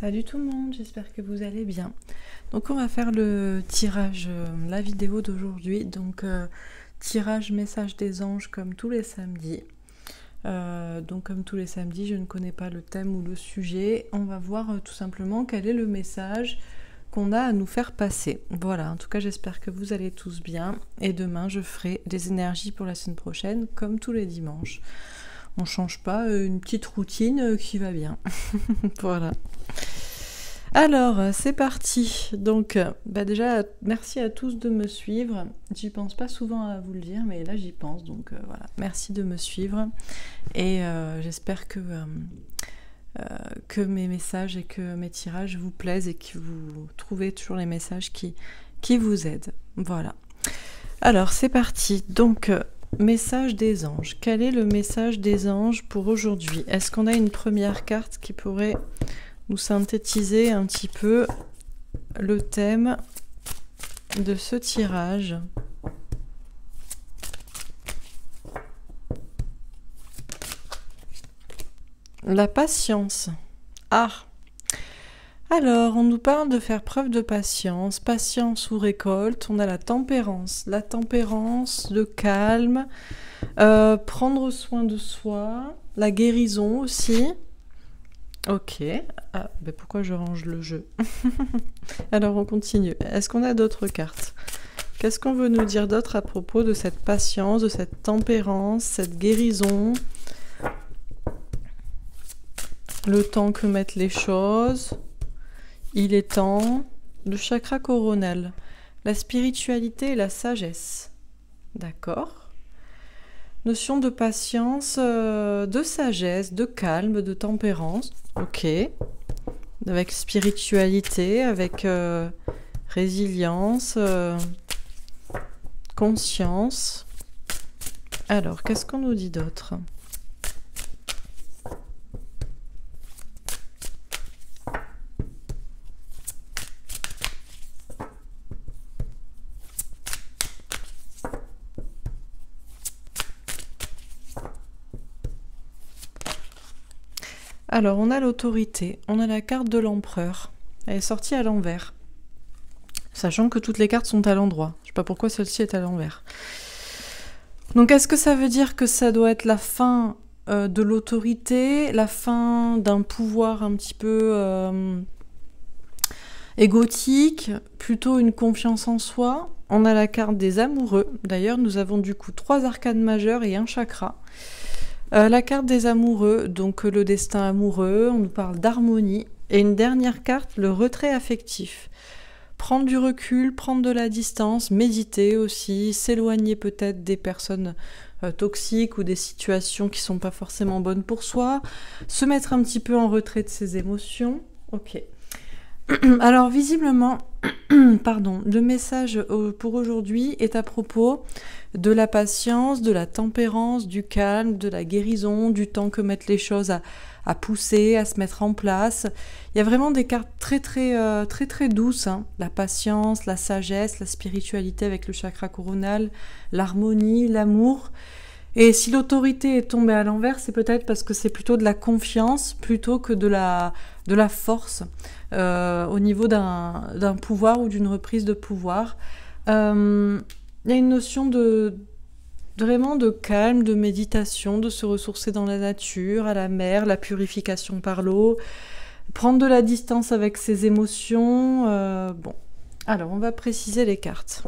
Salut tout le monde, j'espère que vous allez bien. Donc on va faire le tirage, euh, la vidéo d'aujourd'hui. Donc euh, tirage message des anges comme tous les samedis. Euh, donc comme tous les samedis, je ne connais pas le thème ou le sujet. On va voir tout simplement quel est le message qu'on a à nous faire passer. Voilà, en tout cas j'espère que vous allez tous bien. Et demain je ferai des énergies pour la semaine prochaine comme tous les dimanches on change pas euh, une petite routine euh, qui va bien. voilà. Alors, euh, c'est parti. Donc, bah déjà, merci à tous de me suivre. J'y pense pas souvent à vous le dire, mais là, j'y pense. Donc, voilà. Merci de me suivre. Et j'espère que, que mes messages et que mes tirages vous plaisent et que vous trouvez toujours les messages qui, qui vous aident. Voilà. Alors, c'est parti. Donc, Message des anges. Quel est le message des anges pour aujourd'hui Est-ce qu'on a une première carte qui pourrait nous synthétiser un petit peu le thème de ce tirage La patience. Ah alors, on nous parle de faire preuve de patience, patience ou récolte. On a la tempérance, la tempérance, le calme, euh, prendre soin de soi, la guérison aussi. Ok. Ah, pourquoi je range le jeu Alors, on continue. Est-ce qu'on a d'autres cartes Qu'est-ce qu'on veut nous dire d'autre à propos de cette patience, de cette tempérance, cette guérison Le temps que mettent les choses il est temps le chakra coronal, la spiritualité et la sagesse. D'accord Notion de patience, euh, de sagesse, de calme, de tempérance. Ok. Avec spiritualité, avec euh, résilience, euh, conscience. Alors, qu'est-ce qu'on nous dit d'autre Alors, on a l'autorité, on a la carte de l'empereur. Elle est sortie à l'envers. Sachant que toutes les cartes sont à l'endroit. Je ne sais pas pourquoi celle-ci est à l'envers. Donc, est-ce que ça veut dire que ça doit être la fin euh, de l'autorité, la fin d'un pouvoir un petit peu euh, égotique, plutôt une confiance en soi on a la carte des amoureux. D'ailleurs, nous avons du coup trois arcanes majeures et un chakra. Euh, la carte des amoureux, donc euh, le destin amoureux, on nous parle d'harmonie. Et une dernière carte, le retrait affectif. Prendre du recul, prendre de la distance, méditer aussi, s'éloigner peut-être des personnes euh, toxiques ou des situations qui sont pas forcément bonnes pour soi, se mettre un petit peu en retrait de ses émotions. Ok. Alors visiblement, pardon, le message euh, pour aujourd'hui est à propos de la patience, de la tempérance, du calme, de la guérison, du temps que mettent les choses à, pousser, à se mettre en place. Il y a vraiment des cartes très très euh, très très douces. Hein. La patience, la sagesse, la spiritualité avec le chakra coronal, l'harmonie, l'amour. Et si l'autorité est tombée à l'envers, c'est peut-être parce que c'est plutôt de la confiance plutôt que de la, force euh, au niveau d'un pouvoir ou d'une reprise de pouvoir. Euh, il y a une notion de vraiment de calme, de méditation, de se ressourcer dans la nature, à la mer, la purification par l'eau, prendre de la distance avec ses émotions. Euh, bon, alors on va préciser les cartes.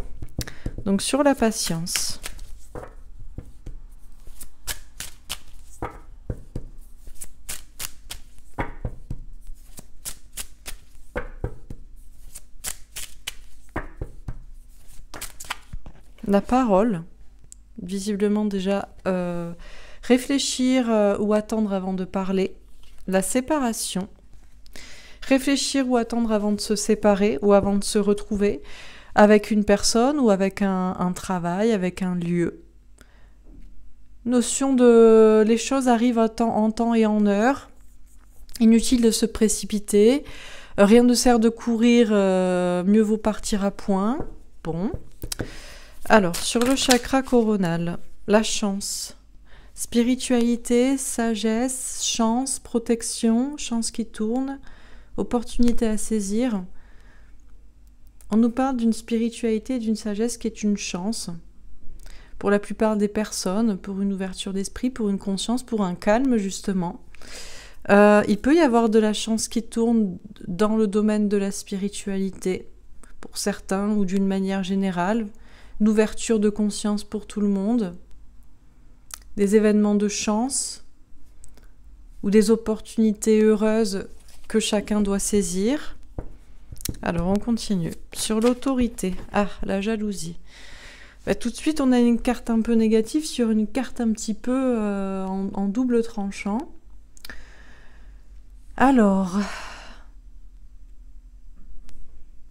Donc sur la patience. la parole, visiblement déjà euh, réfléchir euh, ou attendre avant de parler, la séparation, réfléchir ou attendre avant de se séparer ou avant de se retrouver avec une personne ou avec un, travail, avec un lieu. Notion de les choses arrivent en temps, en temps et en heure, inutile de se précipiter, rien ne sert de courir, euh, mieux vaut partir à point. Bon. Alors, sur le chakra coronal, la chance. Spiritualité, sagesse, chance, protection, chance qui tourne, opportunité à saisir. On nous parle d'une spiritualité et d'une sagesse qui est une chance pour la plupart des personnes, pour une ouverture d'esprit, pour une conscience, pour un calme justement. Euh, il peut y avoir de la chance qui tourne dans le domaine de la spiritualité, pour certains, ou d'une manière générale, d'ouverture de conscience pour tout le monde, des événements de chance ou des opportunités heureuses que chacun doit saisir. Alors on continue. Sur l'autorité. Ah, la jalousie. Bah, tout de suite, on a une carte un peu négative sur une carte un petit peu euh, en double tranchant. Alors,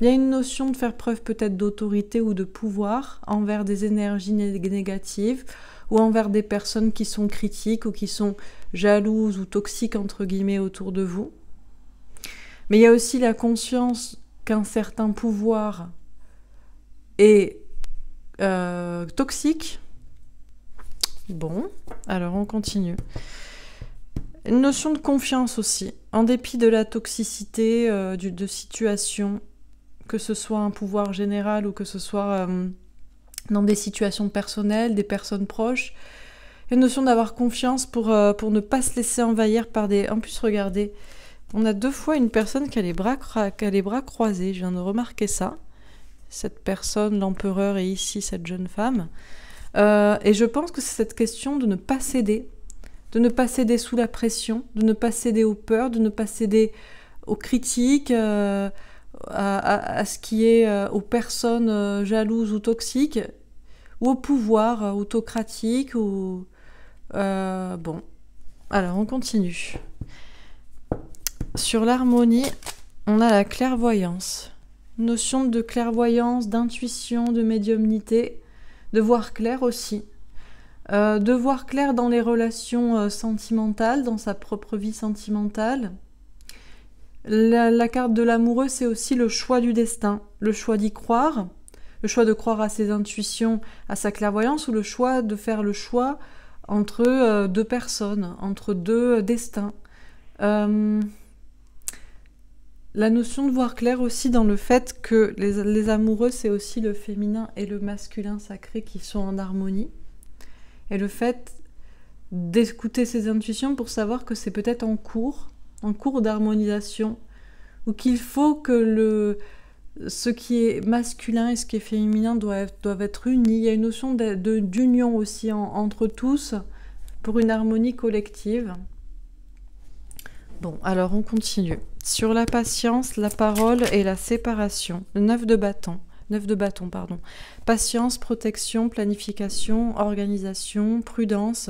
il y a une notion de faire preuve peut-être d'autorité ou de pouvoir envers des énergies négatives ou envers des personnes qui sont critiques ou qui sont jalouses ou toxiques entre guillemets autour de vous. Mais il y a aussi la conscience qu'un certain pouvoir est euh, toxique. Bon, alors on continue. Une notion de confiance aussi, en dépit de la toxicité euh, de situation, que ce soit un pouvoir général ou que ce soit euh, dans des situations personnelles, des personnes proches. une notion d'avoir confiance pour, euh, pour ne pas se laisser envahir par des... En plus, regardez, on a deux fois une personne qui a les bras, croisés, je viens de remarquer ça. Cette personne, l'empereur et ici cette jeune femme. Euh, et je pense que c'est cette question de ne pas céder, de ne pas céder sous la pression, de ne pas céder aux peurs, de ne pas céder aux critiques à, ce qui est euh, aux personnes euh, jalouses ou toxiques, ou au pouvoir euh, autocratique, ou... bon, alors on continue. Sur l'harmonie, on a la clairvoyance. Notion de clairvoyance, d'intuition, de médiumnité, de voir clair aussi. de voir clair dans les relations sentimentales, dans sa propre vie sentimentale, la, carte de l'amoureux, c'est aussi le choix du destin, le choix d'y croire, le choix de croire à ses intuitions, à sa clairvoyance, ou le choix de faire le choix entre euh, deux personnes, entre deux euh, destins. Euh, la notion de voir clair aussi dans le fait que les amoureux, c'est aussi le féminin et le masculin sacré qui sont en harmonie. Et le fait d'écouter ses intuitions pour savoir que c'est peut-être en cours en cours d'harmonisation, ou qu'il faut que le, ce qui est masculin et ce qui est féminin doivent, doivent être unis. Il y a une notion d'union aussi entre tous pour une harmonie collective. Bon, alors on continue. Sur la patience, la parole et la séparation. Le de bâton. Neuf de bâton, pardon. Patience, protection, planification, organisation, prudence.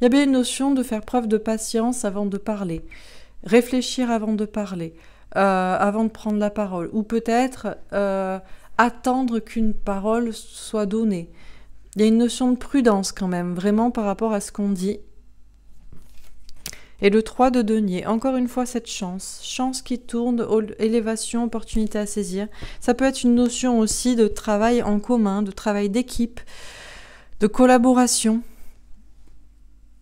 Il y a bien une notion de faire preuve de patience avant de parler réfléchir avant de parler, euh, avant de prendre la parole, ou peut-être euh, attendre qu'une parole soit donnée. Il y a une notion de prudence quand même, vraiment par rapport à ce qu'on dit. Et le 3 de denier, encore une fois cette chance, chance qui tourne, élévation, opportunité à saisir. Ça peut être une notion aussi de travail en commun, de travail d'équipe, de collaboration.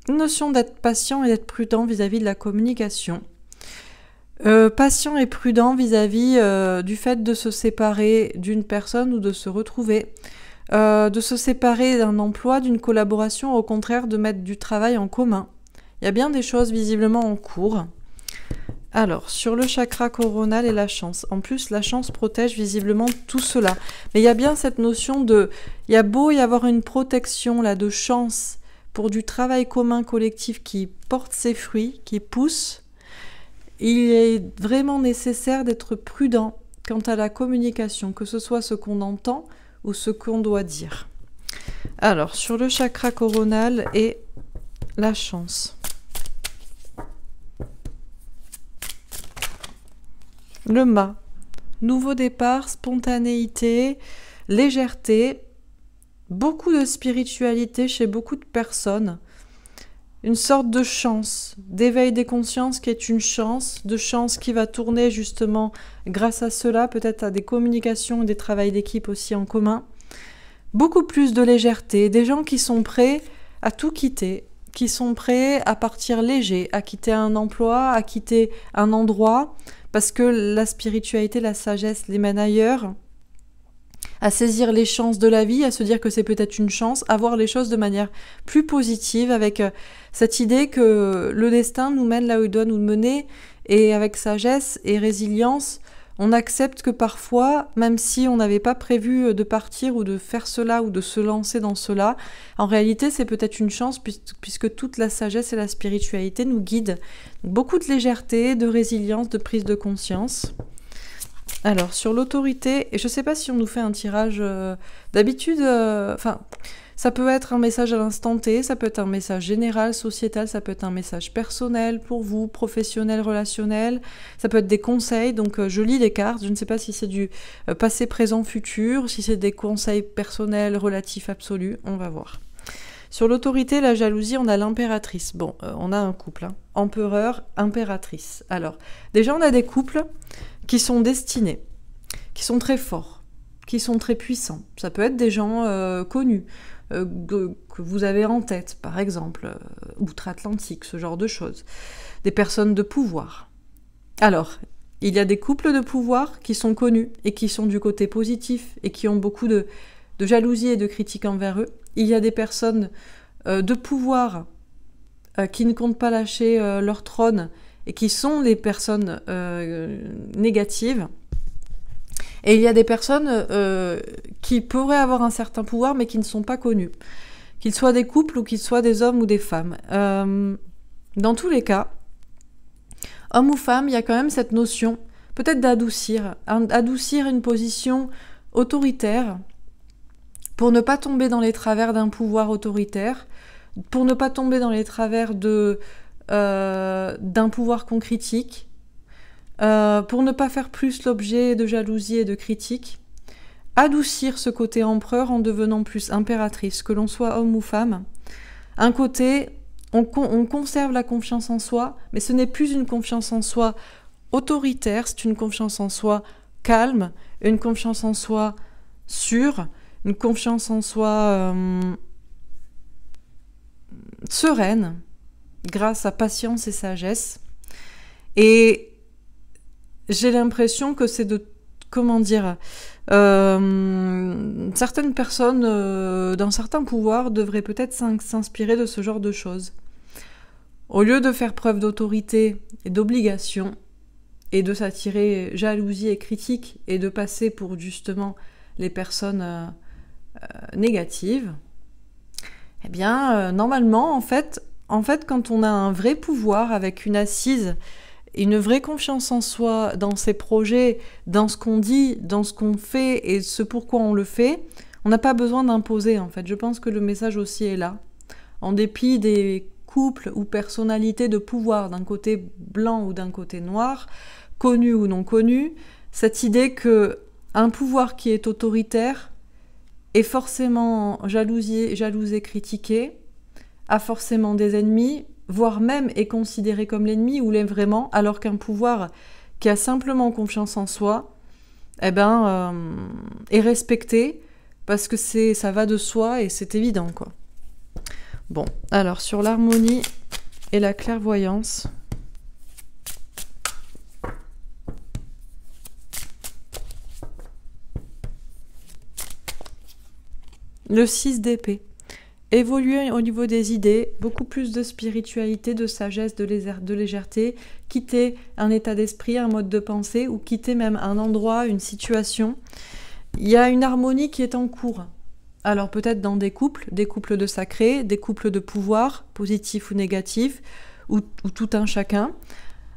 Une notion d'être patient et d'être prudent vis à -vis de la communication. Euh, patient et prudent vis-à-vis euh, du fait de se séparer d'une personne ou de se retrouver, euh, de se séparer d'un emploi, d'une collaboration, au contraire de mettre du travail en commun. Il y a bien des choses visiblement en cours. Alors, sur le chakra coronal et la chance. En plus, la chance protège visiblement tout cela. Mais il y a bien cette notion de... Il y a beau y avoir une protection là de chance pour du travail commun collectif qui porte ses fruits, qui pousse, il est vraiment nécessaire d'être prudent quant à la communication, que ce soit ce qu'on entend ou ce qu'on doit dire. Alors, sur le chakra coronal et la chance. Le mât. Nouveau départ, spontanéité, légèreté, beaucoup de spiritualité chez beaucoup de personnes une sorte de chance, d'éveil des consciences qui est une chance, de chance qui va tourner justement grâce à cela, peut-être à des communications et des travails d'équipe aussi en commun. Beaucoup plus de légèreté, des gens qui sont prêts à tout quitter, qui sont prêts à partir léger, à quitter un emploi, à quitter un endroit, parce que la spiritualité, la sagesse les mène ailleurs à saisir les chances de la vie, à se dire que c'est peut-être une chance, à voir les choses de manière plus positive, avec euh, cette idée que le destin nous mène là où il doit nous mener, et avec sagesse et résilience, on accepte que parfois, même si on n'avait pas prévu euh, de partir ou de faire cela ou de se lancer dans cela, en réalité c'est peut-être une chance puisque toute la sagesse et la spiritualité nous guident. beaucoup de légèreté, de résilience, de prise de conscience. Alors, sur l'autorité, et je sais pas si on nous fait un tirage. Euh, d'habitude, euh, enfin, ça peut être un message à l'instant T, ça peut être un message général, sociétal, ça peut être un message personnel pour vous, professionnel, relationnel, ça peut être des conseils. Donc, euh, je lis les cartes, je ne sais pas si c'est du passé, présent, futur, si c'est des conseils personnels, relatifs, absolus, on va voir. Sur l'autorité, la jalousie, on a l'impératrice. Bon, on a un couple, hein. empereur, impératrice. Alors, déjà, on a des couples qui sont destinés, qui sont très forts, qui sont très puissants. Ça peut être des gens euh, connus, euh, que vous avez en tête, par exemple, euh, outre-Atlantique, ce genre de choses. Des personnes de pouvoir. Alors, il y a des couples de pouvoir qui sont connus et qui sont du côté positif et qui ont beaucoup de, de jalousie et de critique envers eux. Il y a des personnes de pouvoir qui ne comptent pas lâcher leur trône et qui sont des personnes euh, négatives. Et il y a des personnes euh, qui pourraient avoir un certain pouvoir, mais qui ne sont pas connues. Qu'ils soient des couples ou qu'ils soient des hommes ou des femmes. Euh, dans tous les cas, homme ou femme, il y a quand même cette notion, peut-être d'adoucir, adoucir une position autoritaire pour ne pas tomber dans les travers d'un pouvoir autoritaire, pour ne pas tomber dans les travers de euh, d'un pouvoir qu'on critique, euh, pour ne pas faire plus l'objet de jalousie et de critique, adoucir ce côté empereur en devenant plus impératrice, que l'on soit homme ou femme. Un côté, on, conserve la confiance en soi, mais ce n'est plus une confiance en soi autoritaire, c'est une confiance en soi calme, une confiance en soi sûre, une confiance en soi euh, sereine grâce à patience et sagesse. Et j'ai l'impression que c'est de... Comment dire euh, Certaines personnes euh, dans certains pouvoirs devraient peut-être s'inspirer de ce genre de choses. Au lieu de faire preuve d'autorité et d'obligation, et de s'attirer jalousie et critique, et de passer pour justement les personnes euh, négatives, eh bien, normalement, en fait, en fait, quand on a un vrai pouvoir avec une assise, une vraie confiance en soi, dans ses projets, dans ce qu'on dit, dans ce qu'on fait et ce pourquoi on le fait, on n'a pas besoin d'imposer en fait. Je pense que le message aussi est là. En dépit des couples ou personnalités de pouvoir d'un côté blanc ou d'un côté noir, connus ou non connus, cette idée que un pouvoir qui est autoritaire est forcément jalousé, jalousé critiqué, a forcément des ennemis, voire même est considéré comme l'ennemi ou l'est vraiment, alors qu'un pouvoir qui a simplement confiance en soi, eh ben, euh, est respecté parce que c'est ça va de soi et c'est évident quoi. Bon, alors sur l'harmonie et la clairvoyance. Le 6 d'épée évoluer au niveau des idées, beaucoup plus de spiritualité, de sagesse, de, de légèreté, quitter un état d'esprit, un mode de pensée ou quitter même un endroit, une situation. Il y a une harmonie qui est en cours. Alors peut-être dans des couples, des couples de sacré, des couples de pouvoir, positifs ou négatifs, ou, tout un chacun,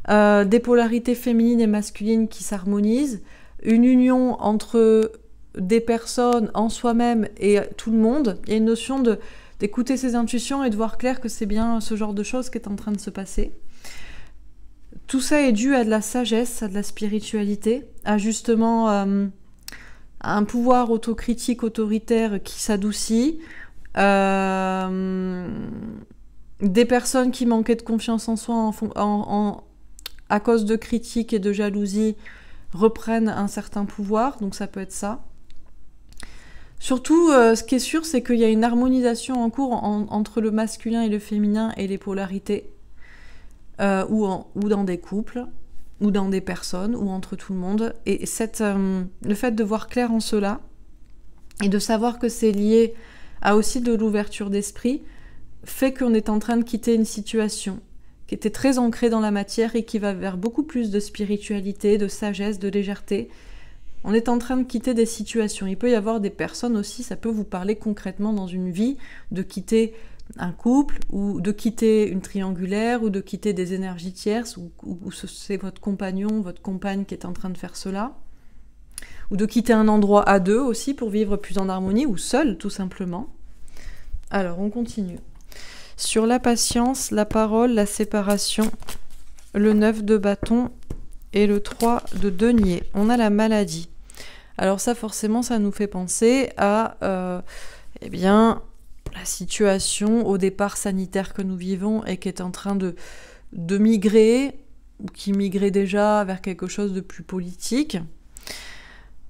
euh, des polarités féminines et masculines qui s'harmonisent, une union entre des personnes en soi-même et tout le monde. Il y a une notion de d'écouter ses intuitions et de voir clair que c'est bien ce genre de choses qui est en train de se passer. Tout ça est dû à de la sagesse, à de la spiritualité, à justement euh, un pouvoir autocritique autoritaire qui s'adoucit, euh, des personnes qui manquaient de confiance en soi en, à cause de critiques et de jalousie reprennent un certain pouvoir, donc ça peut être ça. Surtout, euh, ce qui est sûr, c'est qu'il y a une harmonisation en cours entre le masculin et le féminin et les polarités, euh, ou, dans des couples, ou dans des personnes, ou entre tout le monde. Et euh, le fait de voir clair en cela, et de savoir que c'est lié à aussi de l'ouverture d'esprit, fait qu'on est en train de quitter une situation qui était très ancrée dans la matière et qui va vers beaucoup plus de spiritualité, de sagesse, de légèreté, on est en train de quitter des situations. Il peut y avoir des personnes aussi, ça peut vous parler concrètement dans une vie, de quitter un couple ou de quitter une triangulaire ou de quitter des énergies tierces ou, c'est votre compagnon, votre compagne qui est en train de faire cela ou de quitter un endroit à deux aussi pour vivre plus en harmonie ou seul tout simplement. Alors on continue. Sur la patience, la parole, la séparation, le neuf de bâton et le 3 de denier. On a la maladie. Alors ça forcément ça nous fait penser à euh, eh bien la situation au départ sanitaire que nous vivons et qui est en train de, migrer ou qui migrait déjà vers quelque chose de plus politique.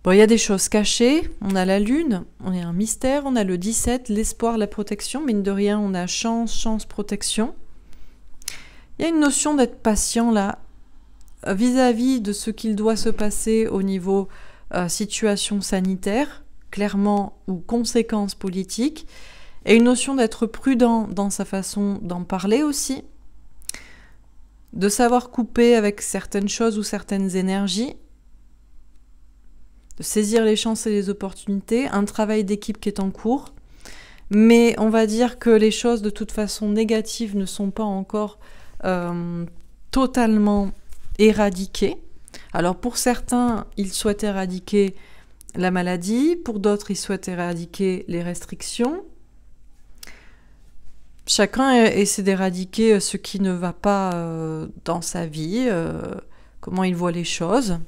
Bon, il y a des choses cachées, on a la lune, on est un mystère, on a le 17, l'espoir, la protection, mine de rien, on a chance, chance, protection. Il y a une notion d'être patient là, vis-à-vis de ce qu'il doit se passer au niveau euh, situation sanitaire, clairement, ou conséquences politiques, et une notion d'être prudent dans sa façon d'en parler aussi, de savoir couper avec certaines choses ou certaines énergies, de saisir les chances et les opportunités, un travail d'équipe qui est en cours. Mais on va dire que les choses de toute façon négatives ne sont pas encore euh, totalement éradiquer. Alors pour certains, ils souhaitent éradiquer la maladie, pour d'autres, ils souhaitent éradiquer les restrictions. Chacun essaie d'éradiquer euh, ce qui ne va pas euh, dans sa vie, euh, comment il voit les choses.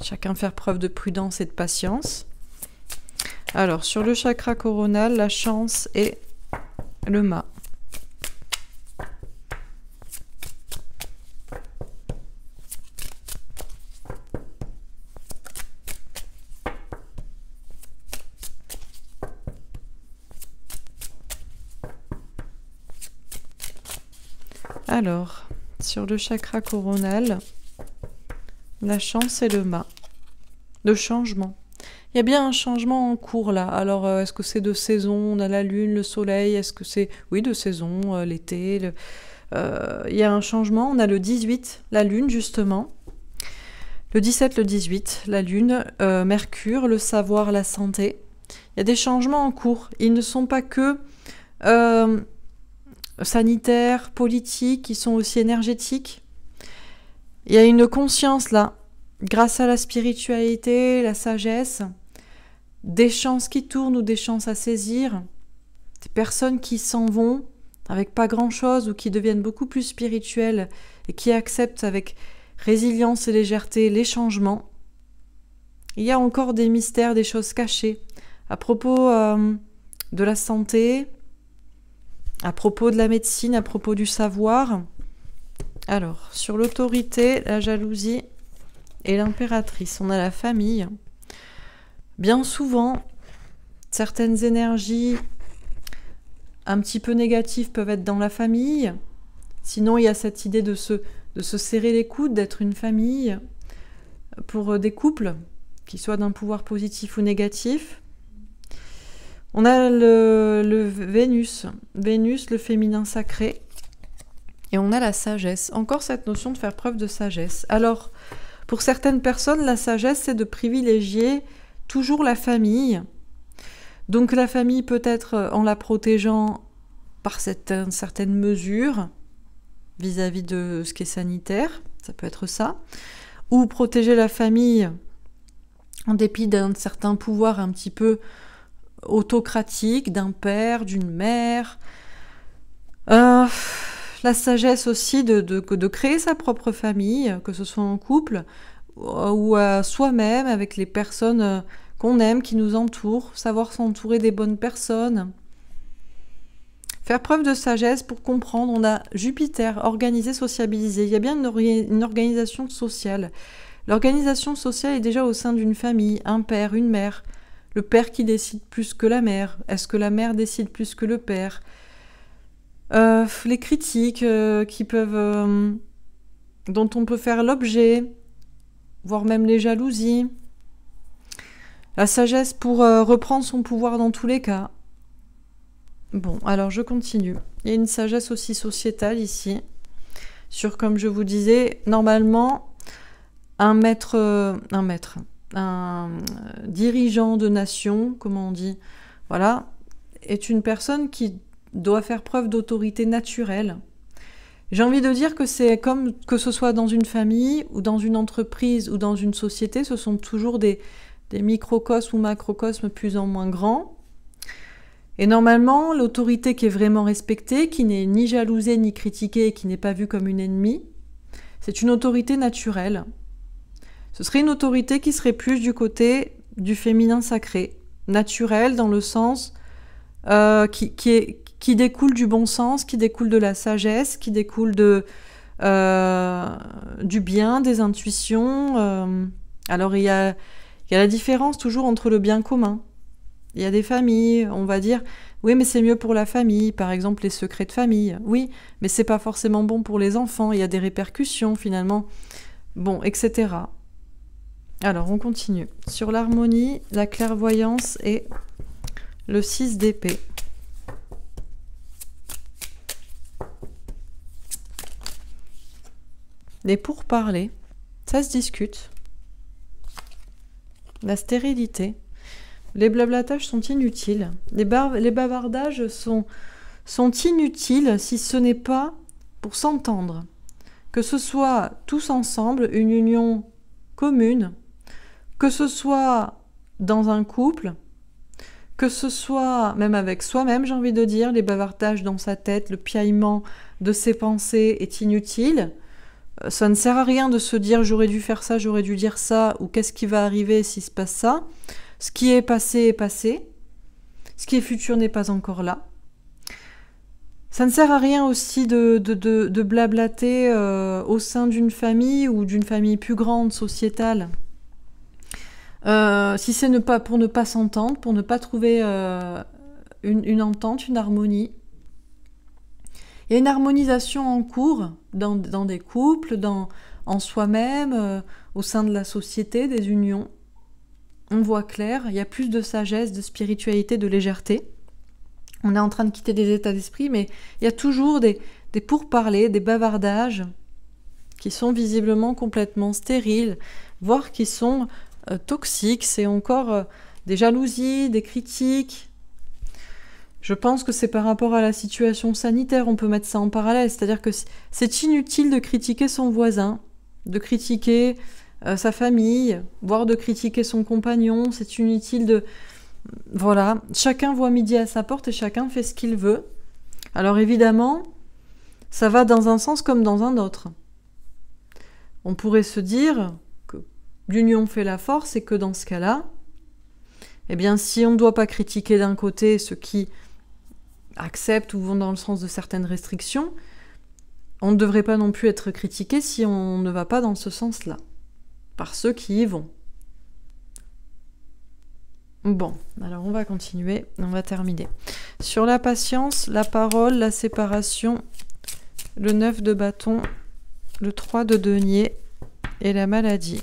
Chacun faire preuve de prudence et de patience. Alors sur le chakra coronal, la chance est le mât. Alors, sur le chakra coronal, la chance et le mât. De changement. Il y a bien un changement en cours là. Alors, euh, est-ce que c'est de saison On a la lune, le soleil. Est-ce que c'est. Oui, de saison, euh, l'été. Euh, il y a un changement. On a le 18, la lune justement. Le 17, le 18, la lune. Mercure, le savoir, la santé. Il y a des changements en cours. Ils ne sont pas que sanitaires, politiques, qui sont aussi énergétiques. Il y a une conscience là, grâce à la spiritualité, la sagesse, des chances qui tournent ou des chances à saisir, des personnes qui s'en vont avec pas grand-chose ou qui deviennent beaucoup plus spirituelles et qui acceptent avec résilience et légèreté les changements. Il y a encore des mystères, des choses cachées à propos euh, de la santé, à propos de la médecine, à propos du savoir. Alors, sur l'autorité, la jalousie et l'impératrice, on a la famille. Bien souvent, certaines énergies un petit peu négatives peuvent être dans la famille. Sinon, il y a cette idée de se, de se serrer les coudes, d'être une famille pour euh, des couples, qui soient d'un pouvoir positif ou négatif. On a le, Vénus, Vénus, le féminin sacré. Et on a la sagesse. Encore cette notion de faire preuve de sagesse. Alors, pour certaines personnes, la sagesse, c'est de privilégier toujours la famille. Donc la famille peut-être en la protégeant par certaines mesures vis-à-vis -vis de ce qui est sanitaire, ça peut être ça, ou protéger la famille en dépit d'un certain pouvoir un petit peu autocratique d'un père, d'une mère. Euh, la sagesse aussi de, de, créer sa propre famille, que ce soit en couple euh, ou à soi-même, avec les personnes euh, qu'on aime, qui nous entourent, savoir s'entourer des bonnes personnes. Faire preuve de sagesse pour comprendre, on a Jupiter, organiser, sociabiliser. Il y a bien une organisation sociale. L'organisation sociale est déjà au sein d'une famille, un père, une mère, le père qui décide plus que la mère Est-ce que la mère décide plus que le père euh, Les critiques euh, qui peuvent, euh, dont on peut faire l'objet, voire même les jalousies. La sagesse pour reprendre son pouvoir dans tous les cas. Bon, alors je continue. Il y a une sagesse aussi sociétale ici, sur comme je vous disais, normalement, un maître, un maître, un euh, dirigeant de nation, comment on dit, voilà, est une personne qui doit faire preuve d'autorité naturelle. J'ai envie de dire que c'est comme que ce soit dans une famille ou dans une entreprise ou dans une société, ce sont toujours des, des microcosmes ou macrocosmes plus ou moins grands. Et normalement, l'autorité qui est vraiment respectée, qui n'est ni jalousée ni critiquée, qui n'est pas vue comme une ennemie, c'est une autorité naturelle. Ce serait une autorité qui serait plus du côté du féminin sacré, naturel dans le sens euh, qui, découle du bon sens, qui découle de la sagesse, qui découle de, euh, du bien, des intuitions. Euh. Alors il y, a, il y a la différence toujours entre le bien commun. Il y a des familles, on va dire, oui, mais c'est mieux pour la famille, par exemple les secrets de famille. Oui, mais c'est pas forcément bon pour les enfants, il y a des répercussions finalement. Bon, etc. Alors, on continue. Sur l'harmonie, la clairvoyance et le 6 d'épée. Les pourparlers, ça se discute. La stérilité. Les blablatages sont inutiles. Les, bavardages sont inutiles si ce n'est pas pour s'entendre. Que ce soit tous ensemble, une union commune, que ce soit dans un couple, que ce soit même avec soi-même, j'ai envie de dire, les bavardages dans sa tête, le piaillement de ses pensées est inutile. Euh, ça ne sert à rien de se dire j'aurais dû faire ça, j'aurais dû dire ça, ou qu'est-ce qui va arriver s'il se passe ça. Ce qui est passé est passé. Ce qui est futur n'est pas encore là. Ça ne sert à rien aussi de, blablater euh, au sein d'une famille ou d'une famille plus grande, sociétale. Euh, si c'est ne pas, pour ne pas s'entendre, pour ne pas trouver euh, une, entente, une harmonie. Il y a une harmonisation en cours dans, des couples, dans, en soi-même, euh, au sein de la société, des unions. On voit clair, il y a plus de sagesse, de spiritualité, de légèreté. On est en train de quitter des états d'esprit, mais il y a toujours des pourparlers, des bavardages qui sont visiblement complètement stériles, voire qui sont euh, toxique, c'est encore euh, des jalousies, des critiques. Je pense que c'est par rapport à la situation sanitaire, on peut mettre ça en parallèle, c'est-à-dire que c'est inutile de critiquer son voisin, de critiquer euh, sa famille, voire de critiquer son compagnon, c'est inutile de... Voilà, chacun voit midi à sa porte et chacun fait ce qu'il veut. Alors évidemment, ça va dans un sens comme dans un autre. On pourrait se dire, l'union fait la force et que dans ce cas-là, eh bien, si on ne doit pas critiquer d'un côté ceux qui acceptent ou vont dans le sens de certaines restrictions, on ne devrait pas non plus être critiqué si on ne va pas dans ce sens-là, par ceux qui y vont. Bon, alors on va continuer, on va terminer. Sur la patience, la parole, la séparation, le 9 de bâton, le 3 de denier et la maladie.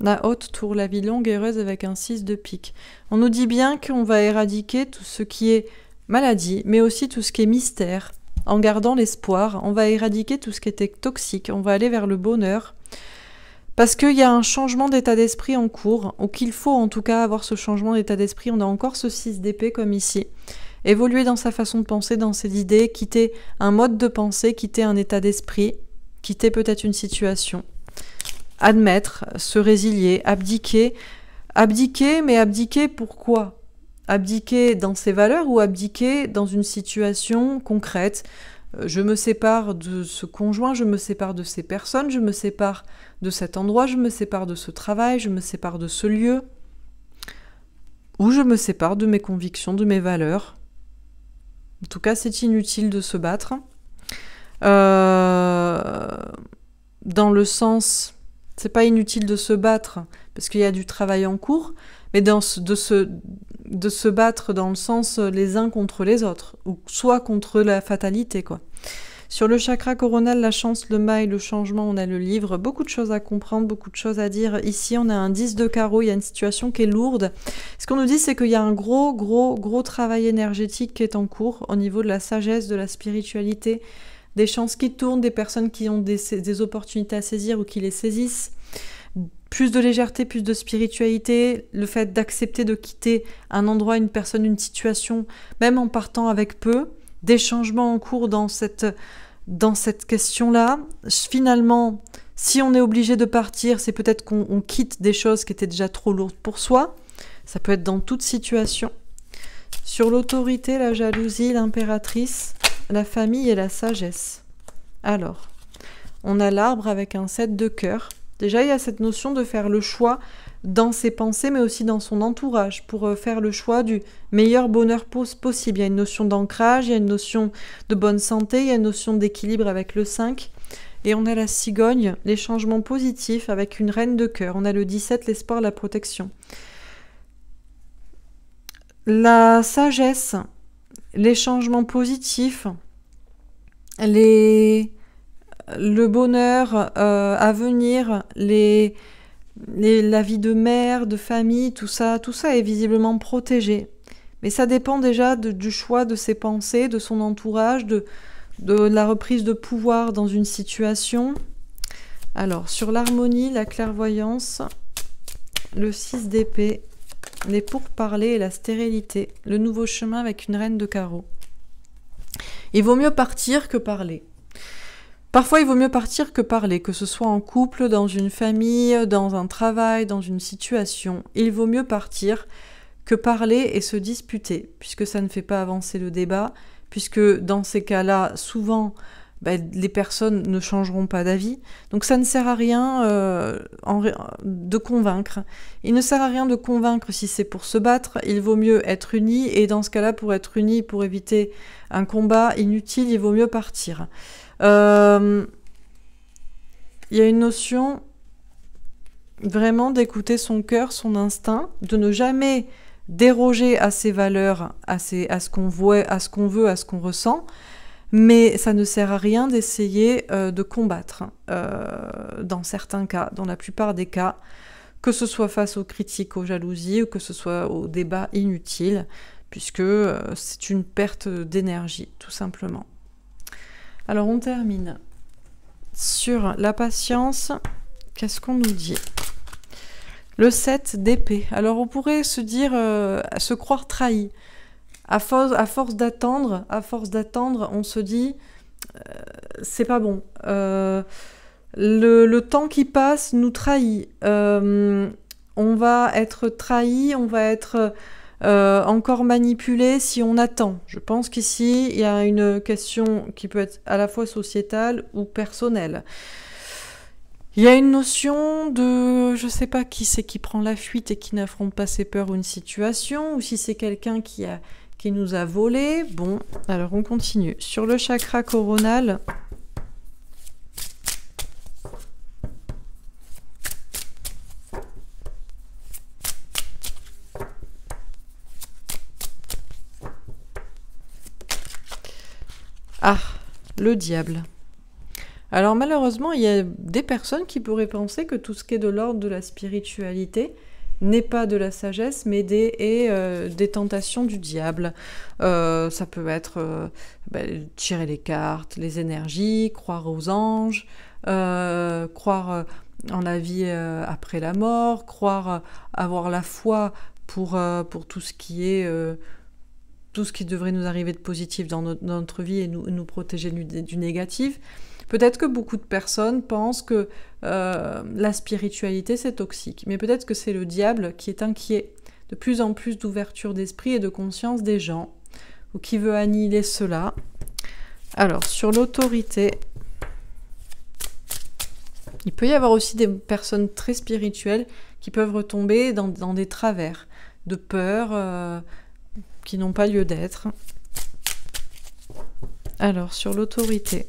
La haute tour la vie longue et heureuse avec un 6 de pique. On nous dit bien qu'on va éradiquer tout ce qui est maladie, mais aussi tout ce qui est mystère. En gardant l'espoir, on va éradiquer tout ce qui était toxique, on va aller vers le bonheur. Parce qu'il y a un changement d'état d'esprit en cours, ou qu'il faut en tout cas avoir ce changement d'état d'esprit. On a encore ce 6 d'épée comme ici. Évoluer dans sa façon de penser, dans ses idées, quitter un mode de pensée, quitter un état d'esprit, quitter peut-être une situation admettre, se résilier, abdiquer. Abdiquer, mais abdiquer pourquoi Abdiquer dans ses valeurs ou abdiquer dans une situation concrète euh, Je me sépare de ce conjoint, je me sépare de ces personnes, je me sépare de cet endroit, je me sépare de ce travail, je me sépare de ce lieu. Ou je me sépare de mes convictions, de mes valeurs. En tout cas, c'est inutile de se battre. Euh, dans le sens c'est pas inutile de se battre parce qu'il y a du travail en cours, mais dans de, se, de se battre dans le sens euh, les uns contre les autres, ou soit contre la fatalité, quoi. Sur le chakra coronal, la chance, le mal le changement, on a le livre. Beaucoup de choses à comprendre, beaucoup de choses à dire. Ici, on a un 10 de carreau, il y a une situation qui est lourde. Ce qu'on nous dit, c'est qu'il y a un gros, gros, gros travail énergétique qui est en cours au niveau de la sagesse, de la spiritualité, des chances qui tournent, des personnes qui ont des, opportunités à saisir ou qui les saisissent plus de légèreté, plus de spiritualité, le fait d'accepter de quitter un endroit, une personne, une situation, même en partant avec peu, des changements en cours dans cette, dans cette question-là. Finalement, si on est obligé de partir, c'est peut-être qu'on quitte des choses qui étaient déjà trop lourdes pour soi. Ça peut être dans toute situation. Sur l'autorité, la jalousie, l'impératrice, la famille et la sagesse. Alors, on a l'arbre avec un 7 de cœur. Déjà, il y a cette notion de faire le choix dans ses pensées, mais aussi dans son entourage, pour euh, faire le choix du meilleur bonheur possible. Il y a une notion d'ancrage, il y a une notion de bonne santé, il y a une notion d'équilibre avec le 5. Et on a la cigogne, les changements positifs avec une reine de cœur. On a le 17, l'espoir, la protection. La sagesse, les changements positifs, les, le bonheur euh, à venir, les, la vie de mère, de famille, tout ça, tout ça est visiblement protégé. Mais ça dépend déjà du choix de ses pensées, de son entourage, de, de la reprise de pouvoir dans une situation. Alors, sur l'harmonie, la clairvoyance, le 6 d'épée, les pourparlers et la stérilité, le nouveau chemin avec une reine de carreau. Il vaut mieux partir que parler. Parfois, il vaut mieux partir que parler, que ce soit en couple, dans une famille, dans un travail, dans une situation. Il vaut mieux partir que parler et se disputer, puisque ça ne fait pas avancer le débat, puisque dans ces cas-là, souvent, bah, les personnes ne changeront pas d'avis. Donc ça ne sert à rien euh, de convaincre. Il ne sert à rien de convaincre si c'est pour se battre. Il vaut mieux être uni, Et dans ce cas-là, pour être uni, pour éviter un combat inutile, il vaut mieux partir. Euh, il y a une notion vraiment d'écouter son cœur, son instinct, de ne jamais déroger à ses valeurs, à ce qu'on voit, à ce qu'on veut, à ce qu'on ressent mais ça ne sert à rien d'essayer euh, de combattre hein, euh, dans certains cas, dans la plupart des cas, que ce soit face aux critiques, aux jalousies, ou que ce soit aux débats inutiles, puisque euh, c'est une perte d'énergie, tout simplement. Alors on termine sur la patience. Qu'est-ce qu'on nous dit Le 7 d'épée. Alors on pourrait se dire, se croire trahi à force, d'attendre, à force d'attendre, on se dit euh, c'est pas bon. Euh, le, temps qui passe nous trahit. Euh, on va être trahi, on va être encore manipulé si on attend. Je pense qu'ici, il y a une question qui peut être à la fois sociétale ou personnelle. Il y a une notion de, je sais pas qui c'est qui prend la fuite et qui n'affronte pas ses peurs ou une situation, ou si c'est quelqu'un qui a qui nous a volé. Bon, alors on continue. Sur le chakra coronal, Ah, le diable. Alors malheureusement, il y a des personnes qui pourraient penser que tout ce qui est de l'ordre de la spiritualité, n'est pas de la sagesse, mais des, et, euh, des tentations du diable. Euh, ça peut être euh, bah, tirer les cartes, les énergies, croire aux anges, croire en la vie après la mort, croire avoir la foi pour, pour tout ce qui est... tout ce qui devrait nous arriver de positif dans notre, vie et nous, protéger du, du négatif. Peut-être que beaucoup de personnes pensent que euh, la spiritualité c'est toxique. Mais peut-être que c'est le diable qui est inquiet de plus en plus d'ouverture d'esprit et de conscience des gens, ou qui veut annihiler cela. Alors, sur l'autorité, il peut y avoir aussi des personnes très spirituelles qui peuvent retomber dans, des travers, de peur, euh, qui n'ont pas lieu d'être. Alors, sur l'autorité.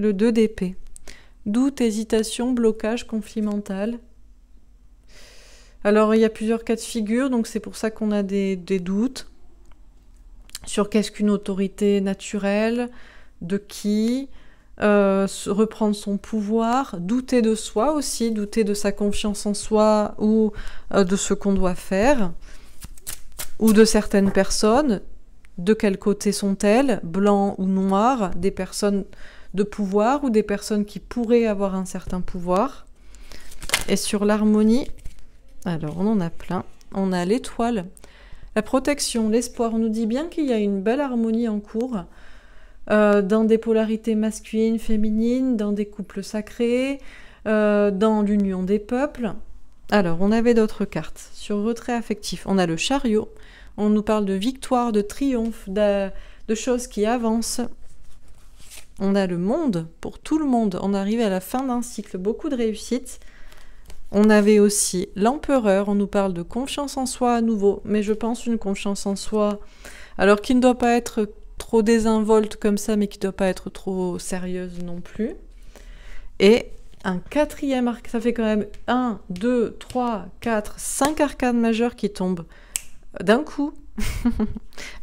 le 2 d'épée. Doute, hésitation, blocage, conflit mental. Alors il y a plusieurs cas de figure, donc c'est pour ça qu'on a des, doutes sur qu'est-ce qu'une autorité naturelle, de qui, euh, reprendre son pouvoir, douter de soi aussi, douter de sa confiance en soi ou euh, de ce qu'on doit faire, ou de certaines personnes, de quel côté sont-elles, blanc ou noirs, des personnes de pouvoir ou des personnes qui pourraient avoir un certain pouvoir. Et sur l'harmonie, alors on en a plein. On a l'étoile, la protection, l'espoir. On nous dit bien qu'il y a une belle harmonie en cours euh, dans des polarités masculines, féminines, dans des couples sacrés, euh, dans l'union des peuples. Alors, on avait d'autres cartes. Sur retrait affectif, on a le chariot. On nous parle de victoire, de triomphe, de, de choses qui avancent. On a le monde pour tout le monde. On arrive à la fin d'un cycle, beaucoup de réussite. On avait aussi l'empereur, on nous parle de confiance en soi à nouveau, mais je pense une confiance en soi, alors qui ne doit pas être trop désinvolte comme ça, mais qui ne doit pas être trop sérieuse non plus. Et un quatrième arc. ça fait quand même 1, 2, 3, 4, 5 arcanes majeures qui tombent d'un coup.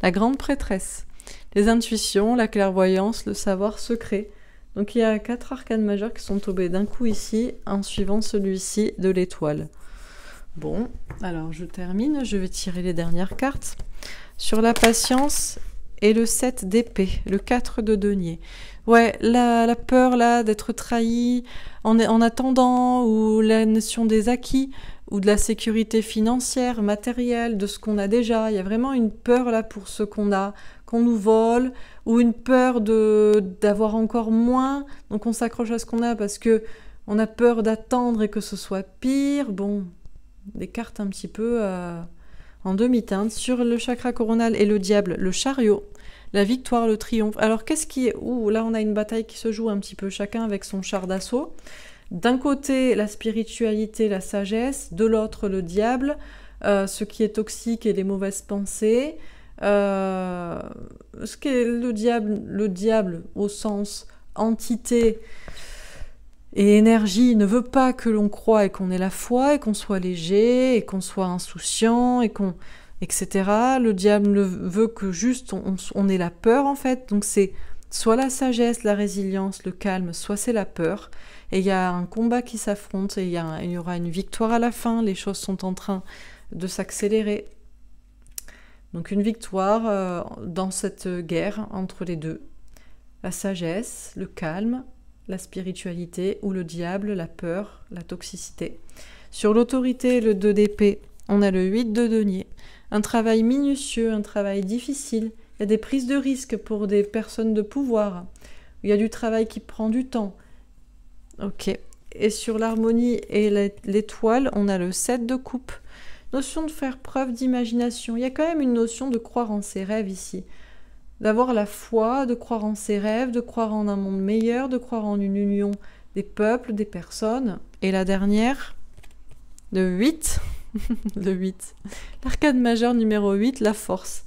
la grande prêtresse les intuitions, la clairvoyance, le savoir secret. Donc il y a quatre arcanes majeurs qui sont tombés d'un coup ici en suivant celui-ci de l'étoile. Bon, alors je termine, je vais tirer les dernières cartes. Sur la patience et le 7 d'épée, le 4 de denier. Ouais, la, peur là d'être trahi en, en attendant, ou la notion des acquis, ou de la sécurité financière, matérielle, de ce qu'on a déjà. Il y a vraiment une peur là pour ce qu'on a, qu'on nous vole, ou une peur d'avoir encore moins, donc on s'accroche à ce qu'on a parce que on a peur d'attendre et que ce soit pire. Bon, des cartes un petit peu euh, en demi-teinte sur le chakra coronal et le diable, le chariot, la victoire, le triomphe. Alors qu'est-ce qui est Ouh, là on a une bataille qui se joue un petit peu chacun avec son char d'assaut. D'un côté la spiritualité, la sagesse, de l'autre le diable, euh, ce qui est toxique et les mauvaises pensées. Euh, ce qu'est le diable, le diable au sens entité et énergie ne veut pas que l'on croit et qu'on ait la foi et qu'on soit léger et qu'on soit insouciant et qu'on etc. Le diable ne veut que juste on, ait la peur en fait. Donc c'est soit la sagesse, la résilience, le calme, soit c'est la peur. Et il y a un combat qui s'affronte et il y, aura une victoire à la fin. Les choses sont en train de s'accélérer. Donc une victoire euh, dans cette guerre entre les deux. La sagesse, le calme, la spiritualité ou le diable, la peur, la toxicité. Sur l'autorité, le 2 d'épée, on a le 8 de denier. Un travail minutieux, un travail difficile. Il y a des prises de risques pour des personnes de pouvoir. Il y a du travail qui prend du temps. Ok. Et sur l'harmonie et l'étoile, on a le 7 de coupe. Notion de faire preuve d'imagination. Il y a quand même une notion de croire en ses rêves ici. D'avoir la foi, de croire en ses rêves, de croire en un monde meilleur, de croire en une union des peuples, des personnes. Et la dernière, le 8, Le 8. L'arcane majeur numéro 8, la force.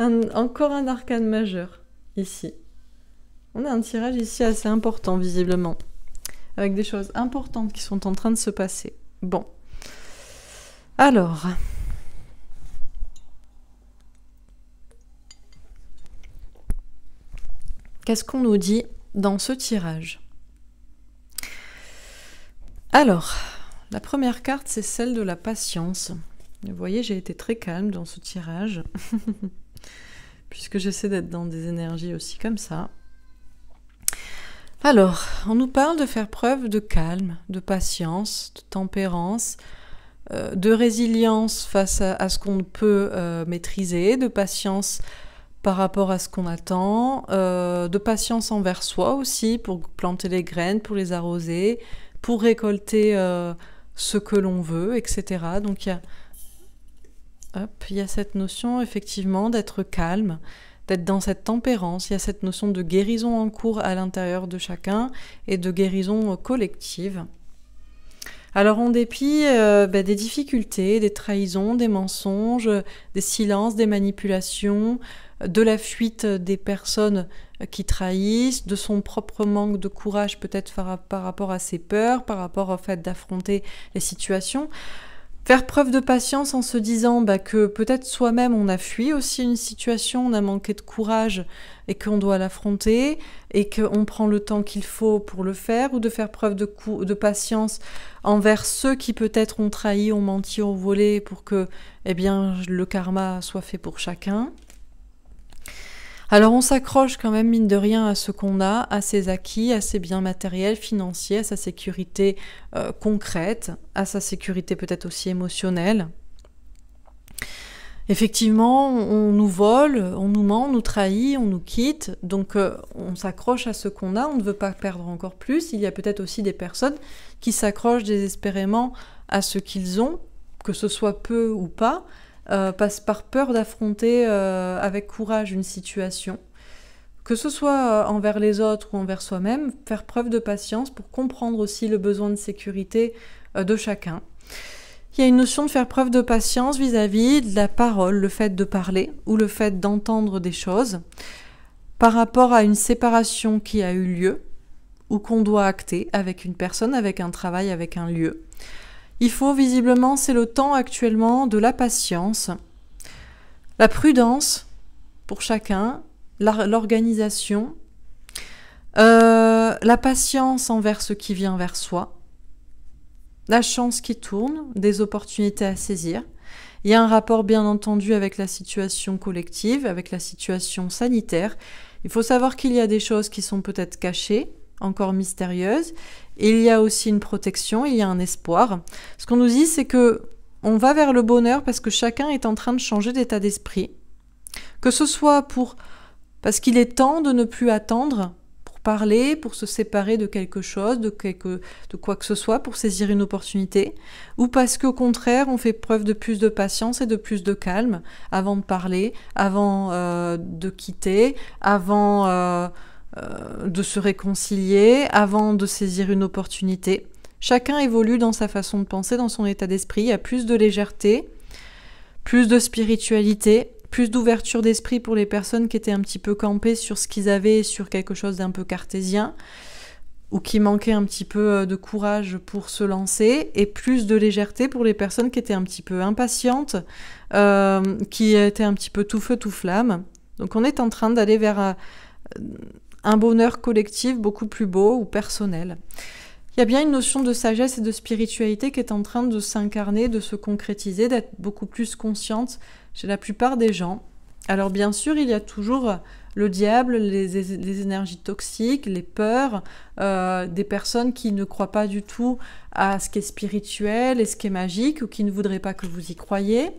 encore un arcane majeur ici. On a un tirage ici assez important visiblement, avec des choses importantes qui sont en train de se passer. Bon, alors. Qu'est-ce qu'on nous dit dans ce tirage Alors, la première carte, c'est celle de la patience. Vous voyez, j'ai été très calme dans ce tirage, puisque j'essaie d'être dans des énergies aussi comme ça. Alors, on nous parle de faire preuve de calme, de patience, de tempérance, euh, de résilience face à, ce qu'on peut euh, maîtriser, de patience par rapport à ce qu'on attend, euh, de patience envers soi aussi pour planter les graines, pour les arroser, pour récolter ce que l'on veut, etc. Donc il y a, il y a cette notion effectivement d'être calme, d'être dans cette tempérance, il y a cette notion de guérison en cours à l'intérieur de chacun et de guérison collective. Alors en dépit euh, ben, des difficultés, des trahisons, des mensonges, des silences, des manipulations, de la fuite des personnes qui trahissent, de son propre manque de courage peut-être par, rapport à ses peurs, par rapport au fait d'affronter les situations, Faire preuve de patience en se disant bah, que peut-être soi-même on a fui aussi une situation, on a manqué de courage et qu'on doit l'affronter et qu'on prend le temps qu'il faut pour le faire ou de faire preuve de, patience envers ceux qui peut-être ont trahi, ont menti, ont volé pour que eh bien, le karma soit fait pour chacun. Alors on s'accroche quand même, mine de rien, à ce qu'on a, à ses acquis, à ses biens matériels, financiers, à sa sécurité euh, concrète, à sa sécurité peut-être aussi émotionnelle. Effectivement, on nous vole, on nous ment, on nous trahit, on nous quitte, donc euh, on s'accroche à ce qu'on a, on ne veut pas perdre encore plus. Il y a peut-être aussi des personnes qui s'accrochent désespérément à ce qu'ils ont, que ce soit peu ou pas, euh, passe par peur d'affronter euh, avec courage une situation, que ce soit euh, envers les autres ou envers soi-même, faire preuve de patience pour comprendre aussi le besoin de sécurité de chacun. Il y a une notion de faire preuve de patience vis à -vis de la parole, le fait de parler ou le fait d'entendre des choses par rapport à une séparation qui a eu lieu ou qu'on doit acter avec une personne, avec un travail, avec un lieu. Il faut visiblement, c'est le temps actuellement de la patience, la prudence pour chacun, l'organisation, euh, la patience envers ce qui vient vers soi, la chance qui tourne, des opportunités à saisir. Il y a un rapport bien entendu avec la situation collective, avec la situation sanitaire. Il faut savoir qu'il y a des choses qui sont peut-être cachées, encore mystérieuse. il y a aussi une protection, il y a un espoir. Ce qu'on nous dit, c'est que on va vers le bonheur parce que chacun est en train de changer d'état d'esprit. Que ce soit pour parce qu'il est temps de ne plus attendre pour parler, pour se séparer de quelque chose, de, quelque, de quoi que ce soit, pour saisir une opportunité, ou parce qu'au contraire, on fait preuve de plus de patience et de plus de calme avant de parler, avant euh, de quitter, avant... Euh, euh, de se réconcilier avant de saisir une opportunité. Chacun évolue dans sa façon de penser, dans son état d'esprit. Il y a plus de légèreté, plus de spiritualité, plus d'ouverture d'esprit pour les personnes qui étaient un petit peu campées sur ce qu'ils avaient, sur quelque chose d'un peu cartésien, ou qui manquaient un petit peu euh, de courage pour se lancer, et plus de légèreté pour les personnes qui étaient un petit peu impatientes, euh, qui étaient un petit peu tout feu, tout flamme. Donc on est en train d'aller vers un bonheur collectif beaucoup plus beau ou personnel. Il y a bien une notion de sagesse et de spiritualité qui est en train de s'incarner, de se concrétiser, d'être beaucoup plus consciente chez la plupart des gens. Alors bien sûr, il y a toujours le diable, les, énergies toxiques, les peurs, euh, des personnes qui ne croient pas du tout à ce qui est spirituel et ce qui est magique, ou qui ne voudraient pas que vous y croyiez,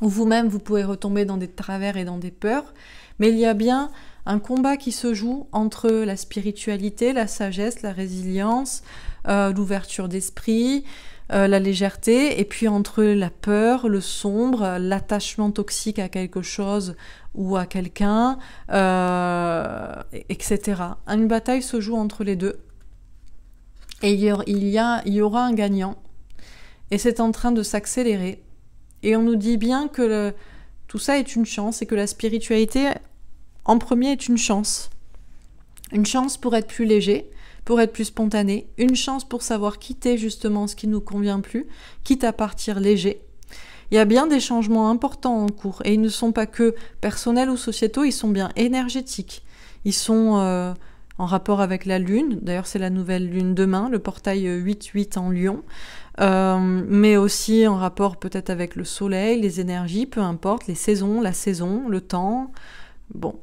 ou vous-même, vous pouvez retomber dans des travers et dans des peurs. Mais il y a bien un combat qui se joue entre la spiritualité, la sagesse, la résilience, euh, l'ouverture d'esprit, euh, la légèreté, et puis entre la peur, le sombre, l'attachement toxique à quelque chose ou à quelqu'un, euh, etc. Une bataille se joue entre les deux. Et il y, il y aura un gagnant. Et c'est en train de s'accélérer. Et on nous dit bien que le, tout ça est une chance et que la spiritualité, en premier, est une chance. Une chance pour être plus léger, pour être plus spontané, une chance pour savoir quitter justement ce qui nous convient plus, quitte à partir léger. Il y a bien des changements importants en cours et ils ne sont pas que personnels ou sociétaux, ils sont bien énergétiques. Ils sont euh, en rapport avec la Lune, d'ailleurs c'est la nouvelle Lune demain, le portail 8-8 en Lyon. Euh, mais aussi en rapport peut-être avec le soleil, les énergies, peu importe, les saisons, la saison, le temps. Bon.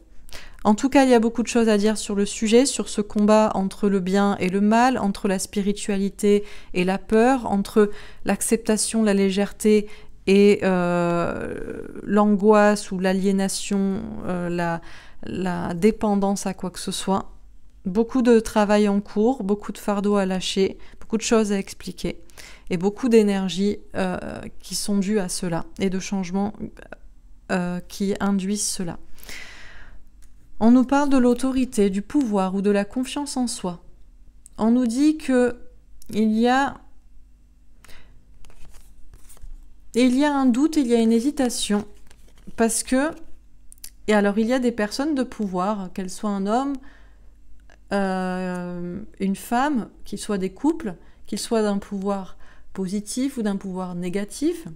En tout cas, il y a beaucoup de choses à dire sur le sujet, sur ce combat entre le bien et le mal, entre la spiritualité et la peur, entre l'acceptation, la légèreté et euh, l'angoisse ou l'aliénation, euh, la, la dépendance à quoi que ce soit. Beaucoup de travail en cours, beaucoup de fardeaux à lâcher, beaucoup de choses à expliquer et beaucoup d'énergie euh, qui sont dues à cela et de changements euh, qui induisent cela. On nous parle de l'autorité, du pouvoir ou de la confiance en soi. On nous dit que il y a il y a un doute, il y a une hésitation parce que et alors il y a des personnes de pouvoir, qu'elles soient un homme, euh, une femme, qu'ils soient des couples, qu'ils soient d'un pouvoir positif ou d'un pouvoir négatif.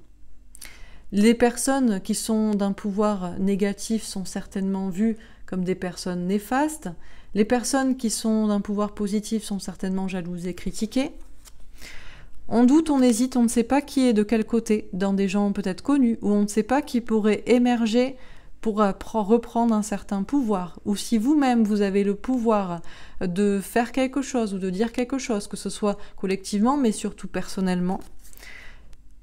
Les personnes qui sont d'un pouvoir négatif sont certainement vues comme des personnes néfastes. Les personnes qui sont d'un pouvoir positif sont certainement jalouses et critiquées. On doute, on hésite, on ne sait pas qui est de quel côté, dans des gens peut-être connus, ou on ne sait pas qui pourrait émerger pour euh, reprendre un certain pouvoir, ou si vous-même vous avez le pouvoir de faire quelque chose ou de dire quelque chose, que ce soit collectivement mais surtout personnellement,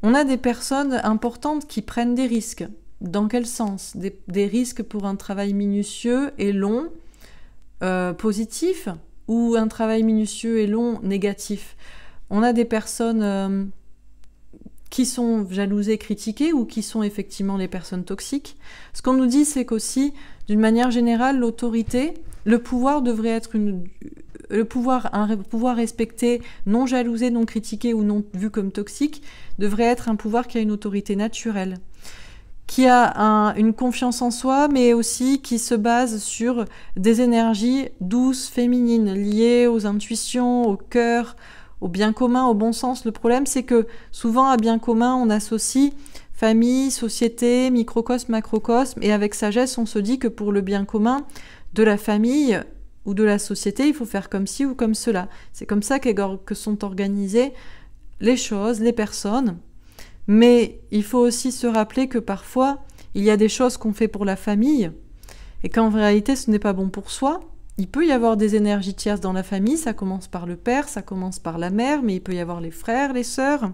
on a des personnes importantes qui prennent des risques. Dans quel sens des, risques pour un travail minutieux et long, euh, positif, ou un travail minutieux et long, négatif On a des personnes... Euh, qui sont jalousés, critiqués ou qui sont effectivement les personnes toxiques. Ce qu'on nous dit, c'est qu'aussi, d'une manière générale, l'autorité, le pouvoir devrait être une, le pouvoir, un pouvoir respecté, non jalousé, non critiqué ou non vu comme toxique, devrait être un pouvoir qui a une autorité naturelle, qui a une confiance en soi, mais aussi qui se base sur des énergies douces, féminines, liées aux intuitions, au cœur, au bien commun, au bon sens. Le problème, c'est que souvent à bien commun, on associe famille, société, microcosme, macrocosme, et avec sagesse, on se dit que pour le bien commun de la famille ou de la société, il faut faire comme ci ou comme cela. C'est comme ça que sont organisées les choses, les personnes. Mais il faut aussi se rappeler que parfois, il y a des choses qu'on fait pour la famille, et qu'en réalité, ce n'est pas bon pour soi, il peut y avoir des énergies tierces dans la famille, ça commence par le père, ça commence par la mère, mais il peut y avoir les frères, les sœurs.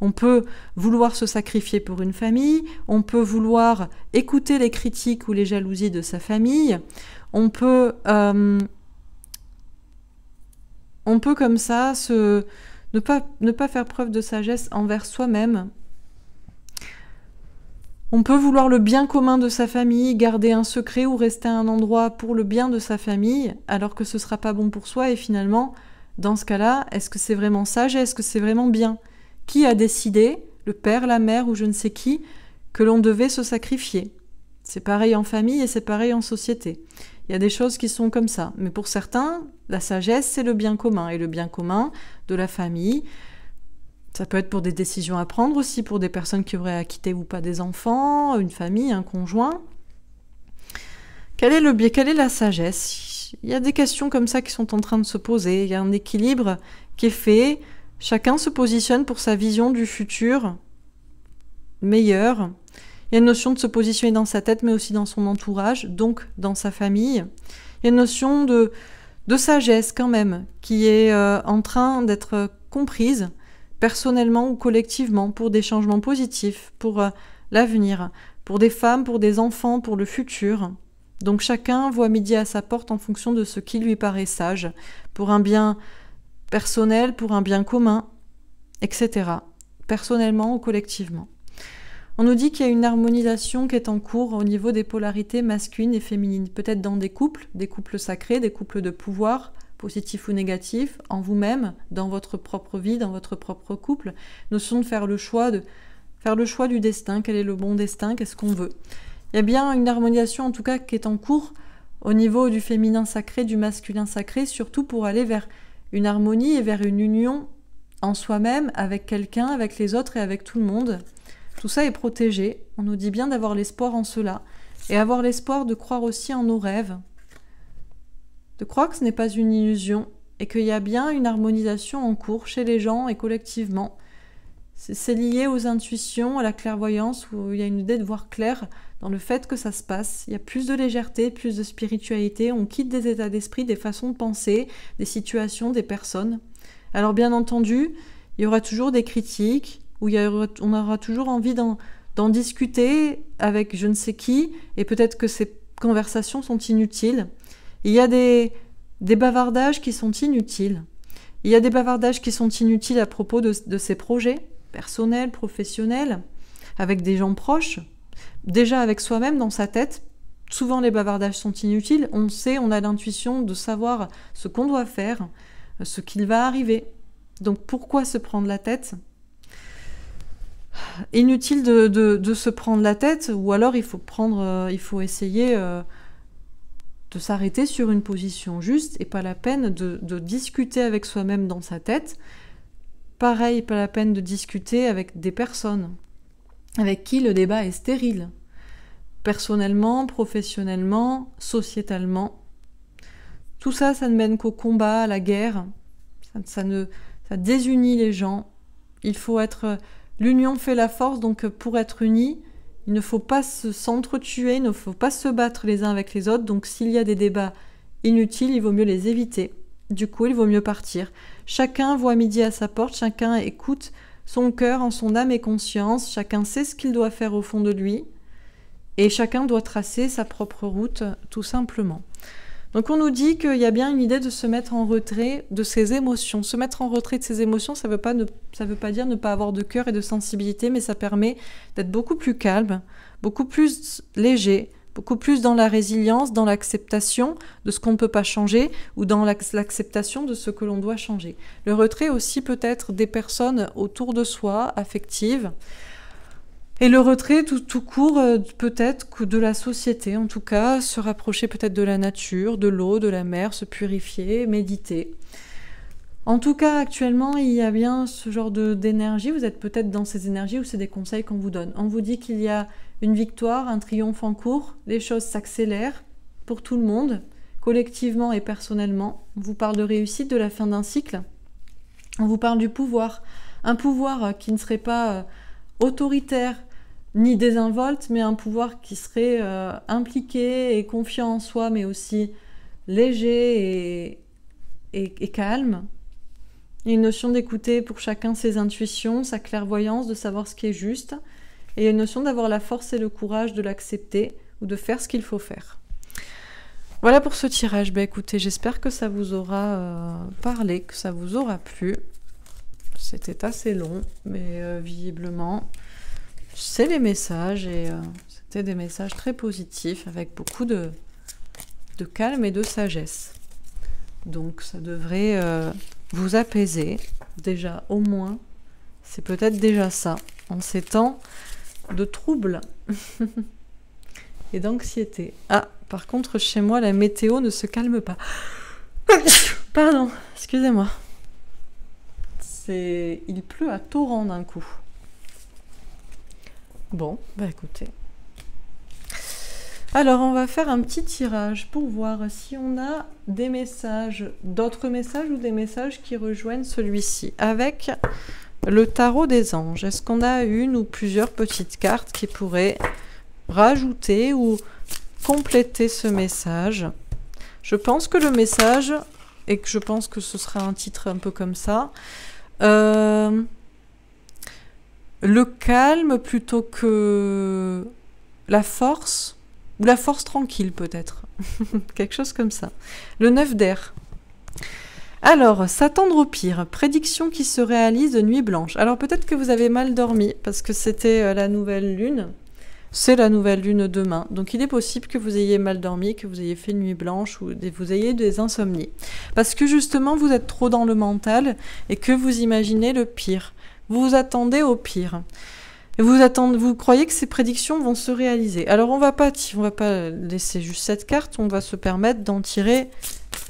On peut vouloir se sacrifier pour une famille, on peut vouloir écouter les critiques ou les jalousies de sa famille, on peut, euh, on peut comme ça ne, pas, ne pas faire preuve de sagesse envers soi-même on peut vouloir le bien commun de sa famille, garder un secret ou rester à un endroit pour le bien de sa famille, alors que ce sera pas bon pour soi, et finalement, dans ce cas-là, est-ce que c'est vraiment sage et est-ce que c'est vraiment bien Qui a décidé, le père, la mère ou je ne sais qui, que l'on devait se sacrifier C'est pareil en famille et c'est pareil en société. Il y a des choses qui sont comme ça. Mais pour certains, la sagesse, c'est le bien commun. Et le bien commun de la famille, ça peut être pour des décisions à prendre aussi, pour des personnes qui auraient à quitter ou pas des enfants, une famille, un conjoint. Quel est le biais Quelle est la sagesse Il y a des questions comme ça qui sont en train de se poser. Il y a un équilibre qui est fait. Chacun se positionne pour sa vision du futur meilleur. Il y a une notion de se positionner dans sa tête, mais aussi dans son entourage, donc dans sa famille. Il y a une notion de, sagesse quand même qui est euh, en train d'être comprise personnellement ou collectivement, pour des changements positifs, pour euh, l'avenir, pour des femmes, pour des enfants, pour le futur. Donc chacun voit midi à sa porte en fonction de ce qui lui paraît sage, pour un bien personnel, pour un bien commun, etc. Personnellement ou collectivement. On nous dit qu'il y a une harmonisation qui est en cours au niveau des polarités masculines et féminines, peut-être dans des couples, des couples sacrés, des couples de pouvoir, positif ou négatif, en vous-même, dans votre propre vie, dans votre propre couple. Notion de faire le choix de faire le choix du destin, quel est le bon destin, qu'est-ce qu'on veut. Il y a bien une harmonisation en tout cas qui est en cours au niveau du féminin sacré, du masculin sacré, surtout pour aller vers une harmonie et vers une union en soi-même, avec quelqu'un, avec les autres et avec tout le monde. Tout ça est protégé. On nous dit bien d'avoir l'espoir en cela et avoir l'espoir de croire aussi en nos rêves, de croire que ce n'est pas une illusion et qu'il y a bien une harmonisation en cours chez les gens et collectivement. C'est lié aux intuitions, à la clairvoyance, où il y a une idée de voir clair dans le fait que ça se passe. Il y a plus de légèreté, plus de spiritualité, on quitte des états d'esprit, des façons de penser, des situations, des personnes. Alors bien entendu, il y aura toujours des critiques, où on aura toujours envie d'en discuter avec je ne sais qui, et peut-être que ces conversations sont inutiles. Il y a des, bavardages qui sont inutiles. Il y a des bavardages qui sont inutiles à propos de, de ces projets, personnels, professionnels, avec des gens proches, déjà avec soi-même dans sa tête. Souvent les bavardages sont inutiles, on sait, on a l'intuition de savoir ce qu'on doit faire, ce qu'il va arriver. Donc pourquoi se prendre la tête Inutile de, se prendre la tête, ou alors il faut prendre, euh, il faut essayer. Euh, de s'arrêter sur une position juste et pas la peine de, discuter avec soi-même dans sa tête. Pareil, pas la peine de discuter avec des personnes avec qui le débat est stérile, personnellement, professionnellement, sociétalement. Tout ça, ça ne mène qu'au combat, à la guerre, ça, ne, ça désunit les gens. Il faut être... L'union fait la force, donc pour être unis, il ne faut pas s'entretuer, il ne faut pas se battre les uns avec les autres, donc s'il y a des débats inutiles, il vaut mieux les éviter. Du coup, il vaut mieux partir. Chacun voit midi à sa porte, chacun écoute son cœur en son âme et conscience, chacun sait ce qu'il doit faire au fond de lui, et chacun doit tracer sa propre route, tout simplement. Donc on nous dit qu'il y a bien une idée de se mettre en retrait de ses émotions. Se mettre en retrait de ses émotions, ça ne veut, pas veut pas dire ne pas avoir de cœur et de sensibilité, mais ça permet d'être beaucoup plus calme, beaucoup plus léger, beaucoup plus dans la résilience, dans l'acceptation de ce qu'on ne peut pas changer ou dans l'acceptation de ce que l'on doit changer. Le retrait aussi peut être des personnes autour de soi, affectives, et le retrait tout, court, euh, peut-être de la société, en tout cas, se rapprocher peut-être de la nature, de l'eau, de la mer, se purifier, méditer. En tout cas, actuellement, il y a bien ce genre d'énergie. Vous êtes peut-être dans ces énergies où c'est des conseils qu'on vous donne. On vous dit qu'il y a une victoire, un triomphe en cours, les choses s'accélèrent pour tout le monde, collectivement et personnellement. On vous parle de réussite, de la fin d'un cycle. On vous parle du pouvoir. Un pouvoir euh, qui ne serait pas euh, autoritaire, ni désinvolte, mais un pouvoir qui serait euh, impliqué et confiant en soi, mais aussi léger et, et, calme. une notion d'écouter pour chacun ses intuitions, sa clairvoyance, de savoir ce qui est juste. Et une notion d'avoir la force et le courage de l'accepter ou de faire ce qu'il faut faire. Voilà pour ce tirage. Ben écoutez, j'espère que ça vous aura euh, parlé, que ça vous aura plu. C'était assez long, mais euh, visiblement, c'est les messages et euh, c'était des messages très positifs avec beaucoup de, calme et de sagesse. Donc ça devrait euh, vous apaiser déjà au moins. C'est peut-être déjà ça en ces temps de troubles et d'anxiété. Ah, par contre chez moi la météo ne se calme pas. Pardon, excusez-moi. C'est il pleut à torrent d'un coup. Bon, bah écoutez. Alors, on va faire un petit tirage pour voir si on a des messages, d'autres messages ou des messages qui rejoignent celui-ci avec le tarot des anges. Est-ce qu'on a une ou plusieurs petites cartes qui pourraient rajouter ou compléter ce message Je pense que le message, et que je pense que ce sera un titre un peu comme ça, euh, le calme plutôt que la force, ou la force tranquille peut-être, quelque chose comme ça. Le 9 d'air. Alors, s'attendre au pire, prédiction qui se réalise de nuit blanche. Alors peut-être que vous avez mal dormi parce que c'était euh, la nouvelle lune. C'est la nouvelle lune demain, donc il est possible que vous ayez mal dormi, que vous ayez fait nuit blanche ou que vous ayez des insomnies. Parce que justement, vous êtes trop dans le mental et que vous imaginez le pire. Vous attendez au pire. Vous, attendez, vous croyez que ces prédictions vont se réaliser. Alors on va pas, on va pas laisser juste cette carte, on va se permettre d'en tirer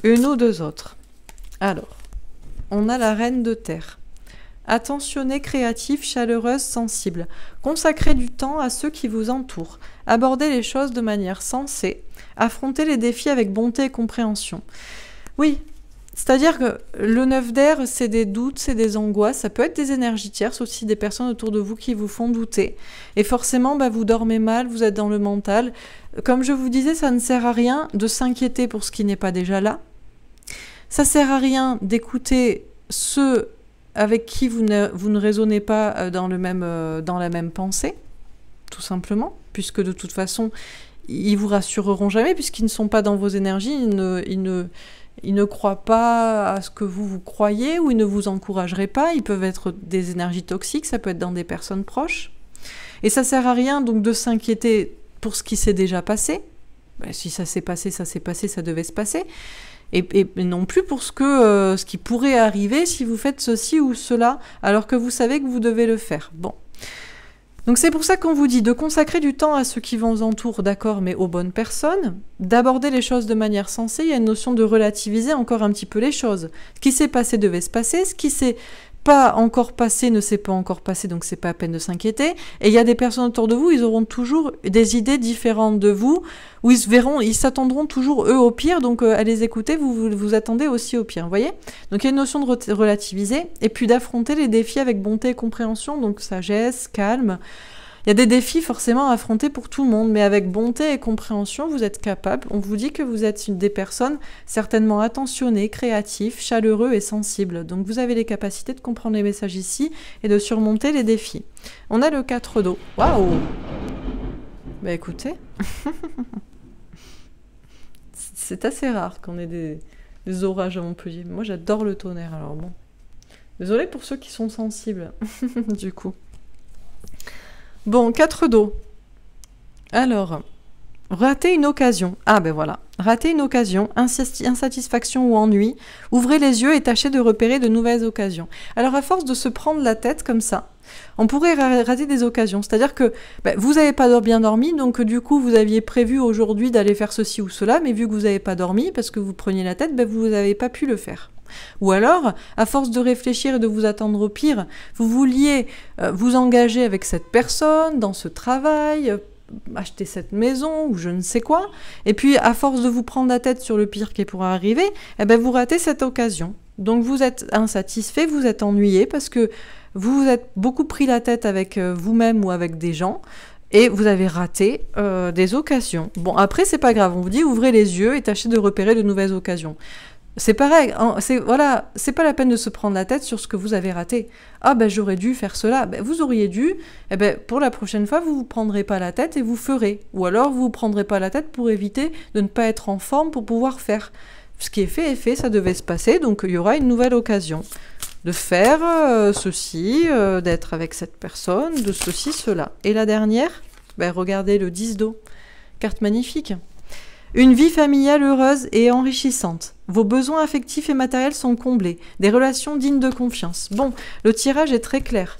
une ou deux autres. Alors, on a la reine de terre. Attentionnée, créative, chaleureuse, sensible. Consacrez du temps à ceux qui vous entourent. Abordez les choses de manière sensée. Affrontez les défis avec bonté et compréhension. Oui, c'est-à-dire que le neuf d'air, c'est des doutes, c'est des angoisses, ça peut être des énergies tierces aussi, des personnes autour de vous qui vous font douter. Et forcément, bah, vous dormez mal, vous êtes dans le mental. Comme je vous disais, ça ne sert à rien de s'inquiéter pour ce qui n'est pas déjà là. Ça sert à rien d'écouter ceux avec qui vous ne, vous ne raisonnez pas euh, dans, le même, euh, dans la même pensée, tout simplement, puisque de toute façon, ils vous rassureront jamais, puisqu'ils ne sont pas dans vos énergies, ils ne ils ne croient pas à ce que vous vous croyez ou ils ne vous encourageraient pas. Ils peuvent être des énergies toxiques, ça peut être dans des personnes proches. Et ça sert à rien donc de s'inquiéter pour ce qui s'est déjà passé. Ben, si ça s'est passé, ça s'est passé, ça devait se passer. Et, non plus pour ce, que, euh, ce qui pourrait arriver si vous faites ceci ou cela, alors que vous savez que vous devez le faire. Bon. Donc c'est pour ça qu'on vous dit de consacrer du temps à ceux qui vous entourent, d'accord, mais aux bonnes personnes, d'aborder les choses de manière sensée, il y a une notion de relativiser encore un petit peu les choses. Ce qui s'est passé devait se passer, ce qui s'est pas encore passé ne s'est pas encore passé, donc c'est pas à peine de s'inquiéter. Et il y a des personnes autour de vous, ils auront toujours des idées différentes de vous, où ils verront, ils s'attendront toujours eux au pire, donc euh, à les écouter, vous, vous, vous attendez aussi au pire, vous voyez Donc il y a une notion de relativiser, et puis d'affronter les défis avec bonté et compréhension, donc sagesse, calme. Il y a des défis forcément à affronter pour tout le monde, mais avec bonté et compréhension, vous êtes capable. On vous dit que vous êtes des personnes certainement attentionnées, créatives, chaleureux et sensibles. Donc vous avez les capacités de comprendre les messages ici et de surmonter les défis. On a le 4 d'eau. Waouh Bah écoutez, c'est assez rare qu'on ait des, orages à Montpellier. Moi j'adore le tonnerre, alors bon. désolé pour ceux qui sont sensibles, du coup. Bon, 4 dos. Alors, rater une occasion. Ah ben voilà, rater une occasion, insatisfaction ou ennui. Ouvrez les yeux et tâchez de repérer de nouvelles occasions. Alors à force de se prendre la tête comme ça, on pourrait rater des occasions. C'est-à-dire que ben, vous n'avez pas bien dormi, donc du coup vous aviez prévu aujourd'hui d'aller faire ceci ou cela, mais vu que vous n'avez pas dormi, parce que vous preniez la tête, ben, vous n'avez pas pu le faire. Ou alors, à force de réfléchir et de vous attendre au pire, vous vouliez euh, vous engager avec cette personne, dans ce travail, euh, acheter cette maison ou je ne sais quoi, et puis à force de vous prendre la tête sur le pire qui pourrait arriver, eh ben, vous ratez cette occasion. Donc vous êtes insatisfait, vous êtes ennuyé parce que vous vous êtes beaucoup pris la tête avec euh, vous-même ou avec des gens et vous avez raté des occasions. Bon après c'est pas grave, on vous dit ouvrez les yeux et tâchez de repérer de nouvelles occasions. C'est pareil, c'est voilà, c'est pas la peine de se prendre la tête sur ce que vous avez raté. Ah ben j'aurais dû faire cela, ben, vous auriez dû. Eh ben pour la prochaine fois, vous vous prendrez pas la tête et vous ferez. Ou alors vous vous prendrez pas la tête pour éviter de ne pas être en forme pour pouvoir faire. Ce qui est fait est fait, ça devait se passer, donc il y aura une nouvelle occasion de faire euh, ceci, euh, d'être avec cette personne, de ceci, cela. Et la dernière, ben regardez le 10 d'eau. Carte magnifique. Une vie familiale heureuse et enrichissante. Vos besoins affectifs et matériels sont comblés. Des relations dignes de confiance. Bon, le tirage est très clair.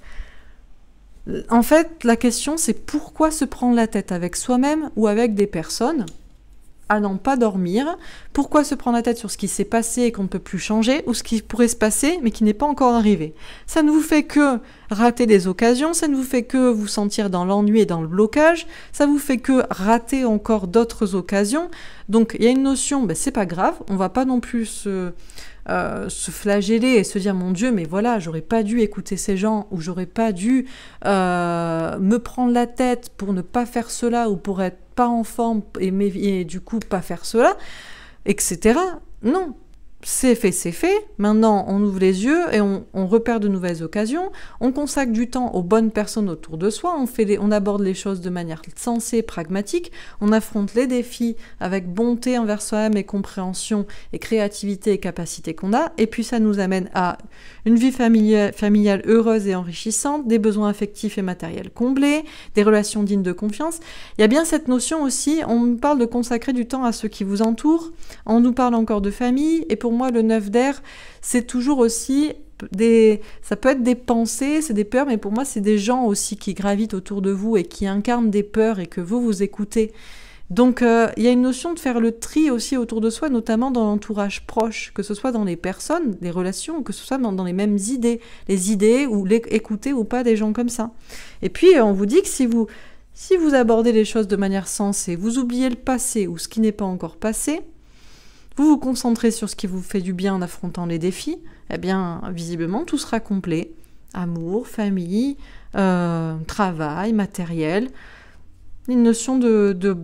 En fait, la question c'est pourquoi se prendre la tête avec soi-même ou avec des personnes à n'en pas dormir. Pourquoi se prendre la tête sur ce qui s'est passé et qu'on ne peut plus changer, ou ce qui pourrait se passer mais qui n'est pas encore arrivé Ça ne vous fait que rater des occasions, ça ne vous fait que vous sentir dans l'ennui et dans le blocage, ça vous fait que rater encore d'autres occasions. Donc il y a une notion, ben, c'est pas grave, on va pas non plus se, euh, flageller et se dire mon Dieu, mais voilà, j'aurais pas dû écouter ces gens, ou j'aurais pas dû euh, me prendre la tête pour ne pas faire cela, ou pour être pas en forme et, et du coup pas faire cela, etc. Non, c'est fait, c'est fait. Maintenant, on ouvre les yeux et on, repère de nouvelles occasions. On consacre du temps aux bonnes personnes autour de soi. On, fait on aborde les choses de manière sensée, pragmatique. On affronte les défis avec bonté envers soi-même et compréhension et créativité et capacité qu'on a. Et puis, ça nous amène à une vie familiale, familiale heureuse et enrichissante, des besoins affectifs et matériels comblés, des relations dignes de confiance. Il y a bien cette notion aussi. On parle de consacrer du temps à ceux qui vous entourent. On nous parle encore de famille. Et pour moi, le neuf d'air, c'est toujours aussi des, ça peut être des pensées, c'est des peurs, mais pour moi, c'est des gens aussi qui gravitent autour de vous et qui incarnent des peurs et que vous, vous écoutez. Donc, euh, il y a une notion de faire le tri aussi autour de soi, notamment dans l'entourage proche, que ce soit dans les personnes, les relations, que ce soit dans, les mêmes idées, les idées ou les, écouter ou pas des gens comme ça. Et puis, euh, on vous dit que si vous, si vous abordez les choses de manière sensée, vous oubliez le passé ou ce qui n'est pas encore passé, vous vous concentrez sur ce qui vous fait du bien en affrontant les défis, eh bien, visiblement, tout sera complet. Amour, famille, euh, travail, matériel. Une notion de, de,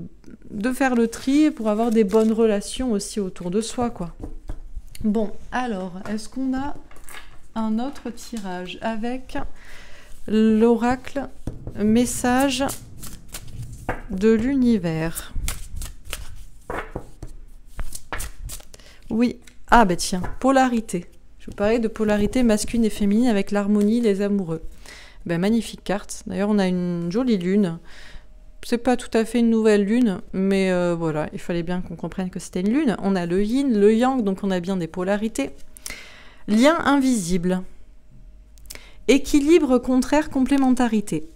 de, faire le tri pour avoir des bonnes relations aussi autour de soi, quoi. Bon, alors, est-ce qu'on a un autre tirage avec l'oracle message de l'univers Oui. Ah ben tiens, polarité. Je vous parlais de polarité masculine et féminine avec l'harmonie, les amoureux. Ben, magnifique carte. D'ailleurs, on a une jolie lune. C'est pas tout à fait une nouvelle lune, mais euh, voilà, il fallait bien qu'on comprenne que c'était une lune. On a le yin, le yang, donc on a bien des polarités. Lien invisible. Équilibre contraire complémentarité.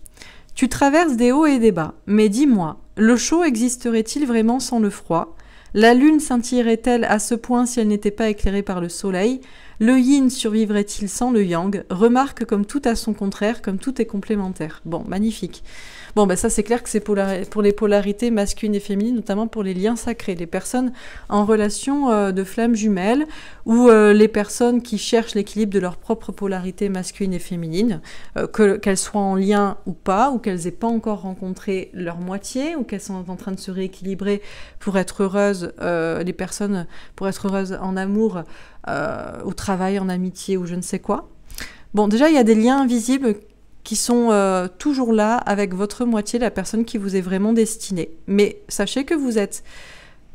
Tu traverses des hauts et des bas, mais dis-moi, le chaud existerait-il vraiment sans le froid la lune scintillerait-elle à ce point si elle n'était pas éclairée par le soleil Le yin survivrait-il sans le yang Remarque comme tout à son contraire, comme tout est complémentaire. Bon, magnifique. Bon, ben ça c'est clair que c'est pour les polarités masculines et féminines, notamment pour les liens sacrés, les personnes en relation euh, de flammes jumelles ou euh, les personnes qui cherchent l'équilibre de leur propre polarité masculine et féminine, euh, qu'elles soient en lien ou pas, ou qu'elles n'aient pas encore rencontré leur moitié, ou qu'elles sont en train de se rééquilibrer pour être heureuses, les personnes pour être heureuses en amour, au travail, en amitié ou je ne sais quoi. Bon, déjà, il y a des liens invisibles qui sont euh, toujours là avec votre moitié, la personne qui vous est vraiment destinée. Mais sachez que vous êtes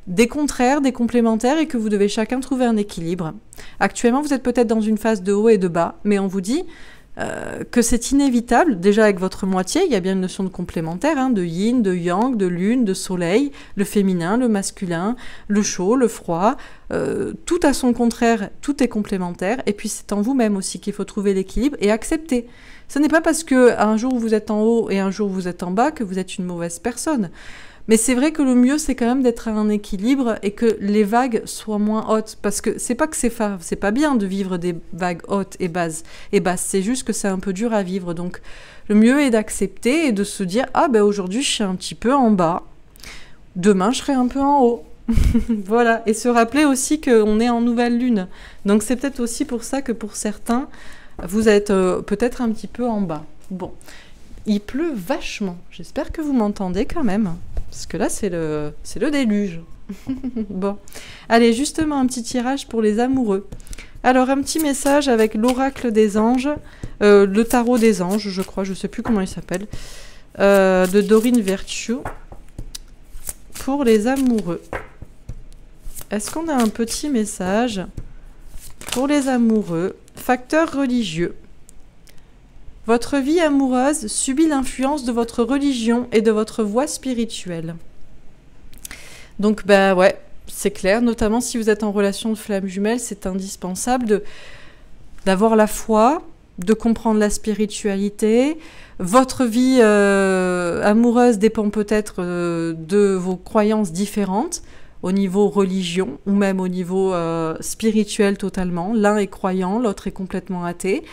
des contraires, des complémentaires et que vous devez chacun trouver un équilibre. Actuellement, vous êtes peut-être dans une phase de haut et de bas, mais on vous dit euh, que c'est inévitable. Déjà avec votre moitié, il y a bien une notion de complémentaire, hein, de yin, de yang, de lune, de soleil, le féminin, le masculin, le chaud, le froid. Euh, tout à son contraire, tout est complémentaire. Et puis c'est en vous-même aussi qu'il faut trouver l'équilibre et accepter ce n'est pas parce que un jour vous êtes en haut et un jour vous êtes en bas que vous êtes une mauvaise personne. Mais c'est vrai que le mieux, c'est quand même d'être à un équilibre et que les vagues soient moins hautes. Parce que c'est pas que c'est c'est pas bien de vivre des vagues hautes et basses. Et basses, c'est juste que c'est un peu dur à vivre. Donc le mieux est d'accepter et de se dire ah ben aujourd'hui je suis un petit peu en bas, demain je serai un peu en haut. voilà. Et se rappeler aussi qu'on est en nouvelle lune. Donc c'est peut-être aussi pour ça que pour certains vous êtes euh, peut-être un petit peu en bas. Bon, il pleut vachement. J'espère que vous m'entendez quand même. Parce que là, c'est le, c'est le déluge. bon, allez, justement, un petit tirage pour les amoureux. Alors, un petit message avec l'oracle des anges, euh, le tarot des anges, je crois, je ne sais plus comment il s'appelle, euh, de Dorine Virtue, pour les amoureux. Est-ce qu'on a un petit message pour les amoureux Facteur religieux. Votre vie amoureuse subit l'influence de votre religion et de votre voie spirituelle. Donc, ben ouais, c'est clair, notamment si vous êtes en relation de flamme jumelle, c'est indispensable d'avoir la foi, de comprendre la spiritualité. Votre vie euh, amoureuse dépend peut-être euh, de vos croyances différentes au niveau religion ou même au niveau euh, spirituel totalement. L'un est croyant, l'autre est complètement athée.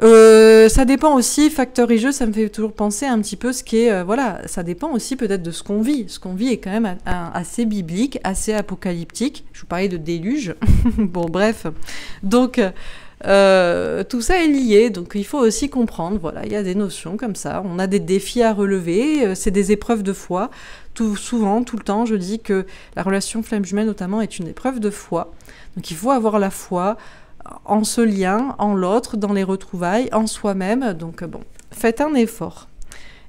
Euh, ça dépend aussi, facteur et jeu, ça me fait toujours penser un petit peu ce qui est, euh, voilà, ça dépend aussi peut-être de ce qu'on vit. Ce qu'on vit est quand même assez biblique, assez apocalyptique. Je vous parlais de déluge. bon, bref. Donc, euh, tout ça est lié, donc il faut aussi comprendre, voilà, il y a des notions comme ça, on a des défis à relever, euh, c'est des épreuves de foi. Tout, souvent, tout le temps, je dis que la relation flamme jumelle notamment est une épreuve de foi. Donc il faut avoir la foi en ce lien, en l'autre, dans les retrouvailles, en soi-même. Donc bon, faites un effort.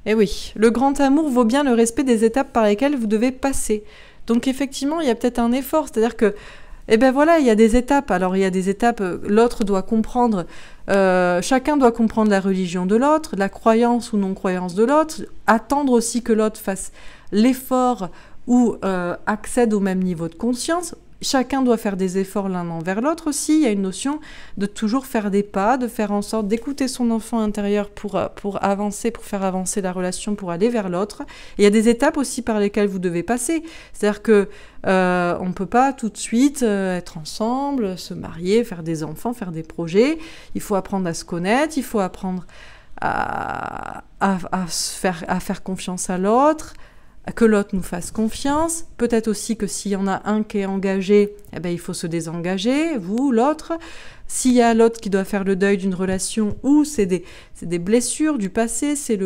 Et eh oui, le grand amour vaut bien le respect des étapes par lesquelles vous devez passer. Donc effectivement, il y a peut-être un effort, c'est-à-dire que et eh bien voilà, il y a des étapes. Alors il y a des étapes, euh, l'autre doit comprendre, euh, chacun doit comprendre la religion de l'autre, la croyance ou non-croyance de l'autre, attendre aussi que l'autre fasse l'effort ou euh, accède au même niveau de conscience chacun doit faire des efforts l'un envers l'autre aussi. Il y a une notion de toujours faire des pas, de faire en sorte d'écouter son enfant intérieur pour, euh, avancer, pour faire avancer la relation, pour aller vers l'autre. Il y a des étapes aussi par lesquelles vous devez passer. C'est-à-dire que euh, on ne peut pas tout de suite euh, être ensemble, se marier, faire des enfants, faire des projets. Il faut apprendre à se connaître, il faut apprendre à faire confiance à l'autre, que l'autre nous fasse confiance. Peut-être aussi que s'il y en a un qui est engagé, eh ben, il faut se désengager, vous, l'autre. S'il y a l'autre qui doit faire le deuil d'une relation ou c'est des, blessures du passé, c'est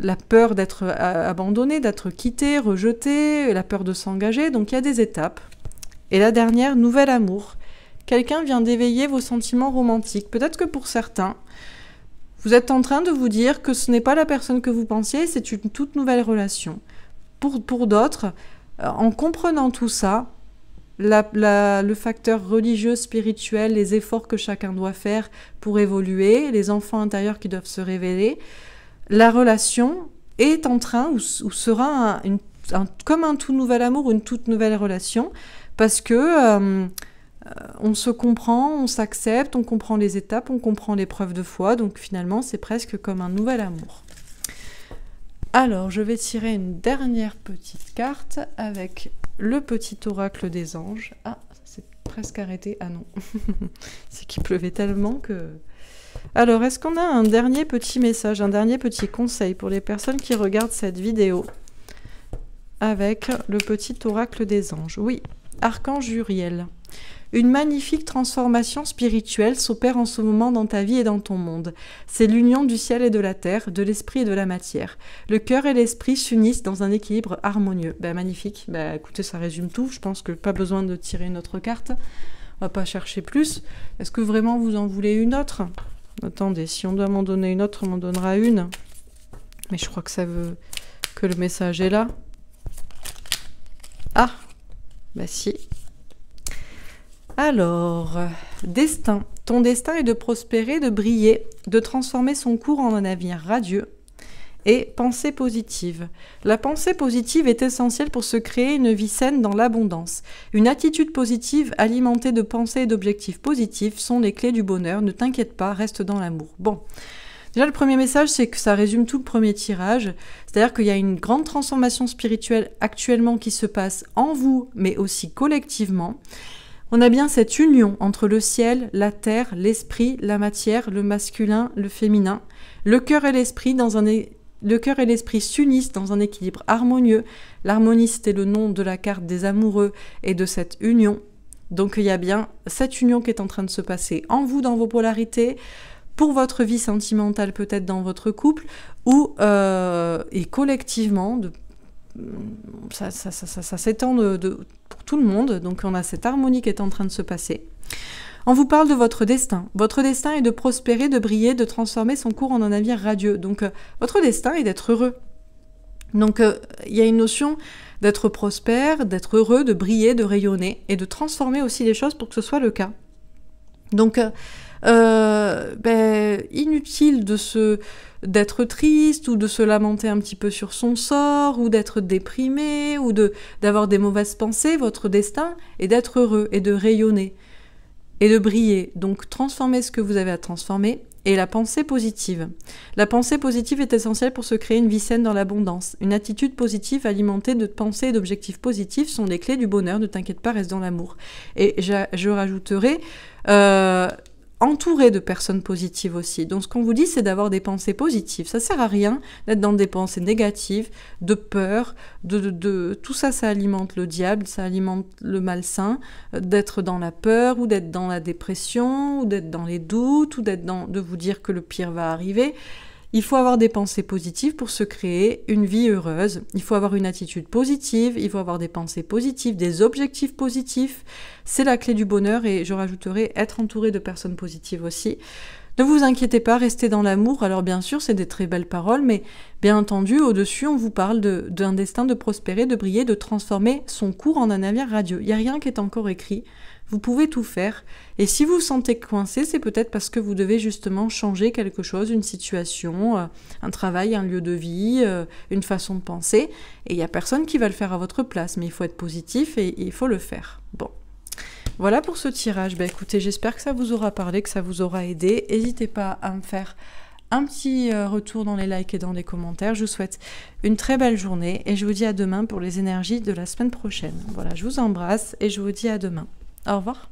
la peur d'être abandonné, d'être quitté, rejeté, la peur de s'engager. Donc il y a des étapes. Et la dernière, nouvel amour. Quelqu'un vient d'éveiller vos sentiments romantiques. Peut-être que pour certains, vous êtes en train de vous dire que ce n'est pas la personne que vous pensiez, c'est une toute nouvelle relation pour, d'autres, euh, en comprenant tout ça, le facteur religieux, spirituel, les efforts que chacun doit faire pour évoluer, les enfants intérieurs qui doivent se révéler, la relation est en train ou, sera comme un tout nouvel amour, une toute nouvelle relation, parce que euh, on se comprend, on s'accepte, on comprend les étapes, on comprend les preuves de foi, donc finalement c'est presque comme un nouvel amour. Alors, je vais tirer une dernière petite carte avec le petit oracle des anges. Ah, c'est presque arrêté. Ah non, c'est qu'il pleuvait tellement que... Alors, est-ce qu'on a un dernier petit message, un dernier petit conseil pour les personnes qui regardent cette vidéo avec le petit oracle des anges Oui, Archange Uriel. Une magnifique transformation spirituelle s'opère en ce moment dans ta vie et dans ton monde. C'est l'union du ciel et de la terre, de l'esprit et de la matière. Le cœur et l'esprit s'unissent dans un équilibre harmonieux. Ben, magnifique, ben, écoutez, ça résume tout. Je pense que pas besoin de tirer une autre carte. On va pas chercher plus. Est-ce que vraiment vous en voulez une autre Attendez, si on doit m'en donner une autre, on m'en donnera une. Mais je crois que ça veut que le message est là. Ah Bah si, alors, destin. Ton destin est de prospérer, de briller, de transformer son cours en un avenir radieux. Et pensée positive. La pensée positive est essentielle pour se créer une vie saine dans l'abondance. Une attitude positive alimentée de pensées et d'objectifs positifs sont les clés du bonheur. Ne t'inquiète pas, reste dans l'amour. Bon. Déjà, le premier message, c'est que ça résume tout le premier tirage. C'est-à-dire qu'il y a une grande transformation spirituelle actuellement qui se passe en vous, mais aussi collectivement. On a bien cette union entre le ciel, la terre, l'esprit, la matière, le masculin, le féminin. Le cœur et l'esprit dans un le cœur et l'esprit s'unissent dans un équilibre harmonieux. L'harmonie, c'était le nom de la carte des amoureux et de cette union. Donc il y a bien cette union qui est en train de se passer en vous dans vos polarités, pour votre vie sentimentale peut-être dans votre couple, ou euh, et collectivement de ça, ça, s'étend pour tout le monde, donc on a cette harmonie qui est en train de se passer. On vous parle de votre destin. Votre destin est de prospérer, de briller, de transformer son cours en un navire radieux. Donc euh, votre destin est d'être heureux. Donc euh, il y a une notion d'être prospère, d'être heureux, de briller, de rayonner et de transformer aussi les choses pour que ce soit le cas. Donc euh, ben, inutile de se d'être triste ou de se lamenter un petit peu sur son sort ou d'être déprimé ou de d'avoir des mauvaises pensées, votre destin est d'être heureux et de rayonner et de briller. Donc transformez ce que vous avez à transformer et la pensée positive. La pensée positive est essentielle pour se créer une vie saine dans l'abondance. Une attitude positive alimentée de pensées et d'objectifs positifs sont les clés du bonheur. Ne t'inquiète pas, reste dans l'amour. Et je, rajouterai euh, entouré de personnes positives aussi. Donc ce qu'on vous dit, c'est d'avoir des pensées positives. Ça sert à rien d'être dans des pensées négatives, de peur, de, de, tout ça, ça alimente le diable, ça alimente le malsain, euh, d'être dans la peur ou d'être dans la dépression ou d'être dans les doutes ou d'être dans de vous dire que le pire va arriver. Il faut avoir des pensées positives pour se créer une vie heureuse. Il faut avoir une attitude positive, il faut avoir des pensées positives, des objectifs positifs. C'est la clé du bonheur et je rajouterai être entouré de personnes positives aussi. Ne vous inquiétez pas, restez dans l'amour. Alors bien sûr, c'est des très belles paroles, mais bien entendu, au-dessus, on vous parle d'un destin de prospérer, de briller, de transformer son cours en un navire radieux. Il n'y a rien qui est encore écrit. Vous pouvez tout faire. Et si vous vous sentez coincé, c'est peut-être parce que vous devez justement changer quelque chose, une situation, euh, un travail, un lieu de vie, euh, une façon de penser. Et il n'y a personne qui va le faire à votre place. Mais il faut être positif et il faut le faire. Bon. Voilà pour ce tirage. Ben écoutez, j'espère que ça vous aura parlé, que ça vous aura aidé. N'hésitez pas à me faire un petit euh, retour dans les likes et dans les commentaires. Je vous souhaite une très belle journée et je vous dis à demain pour les énergies de la semaine prochaine. Voilà, je vous embrasse et je vous dis à demain. Au revoir.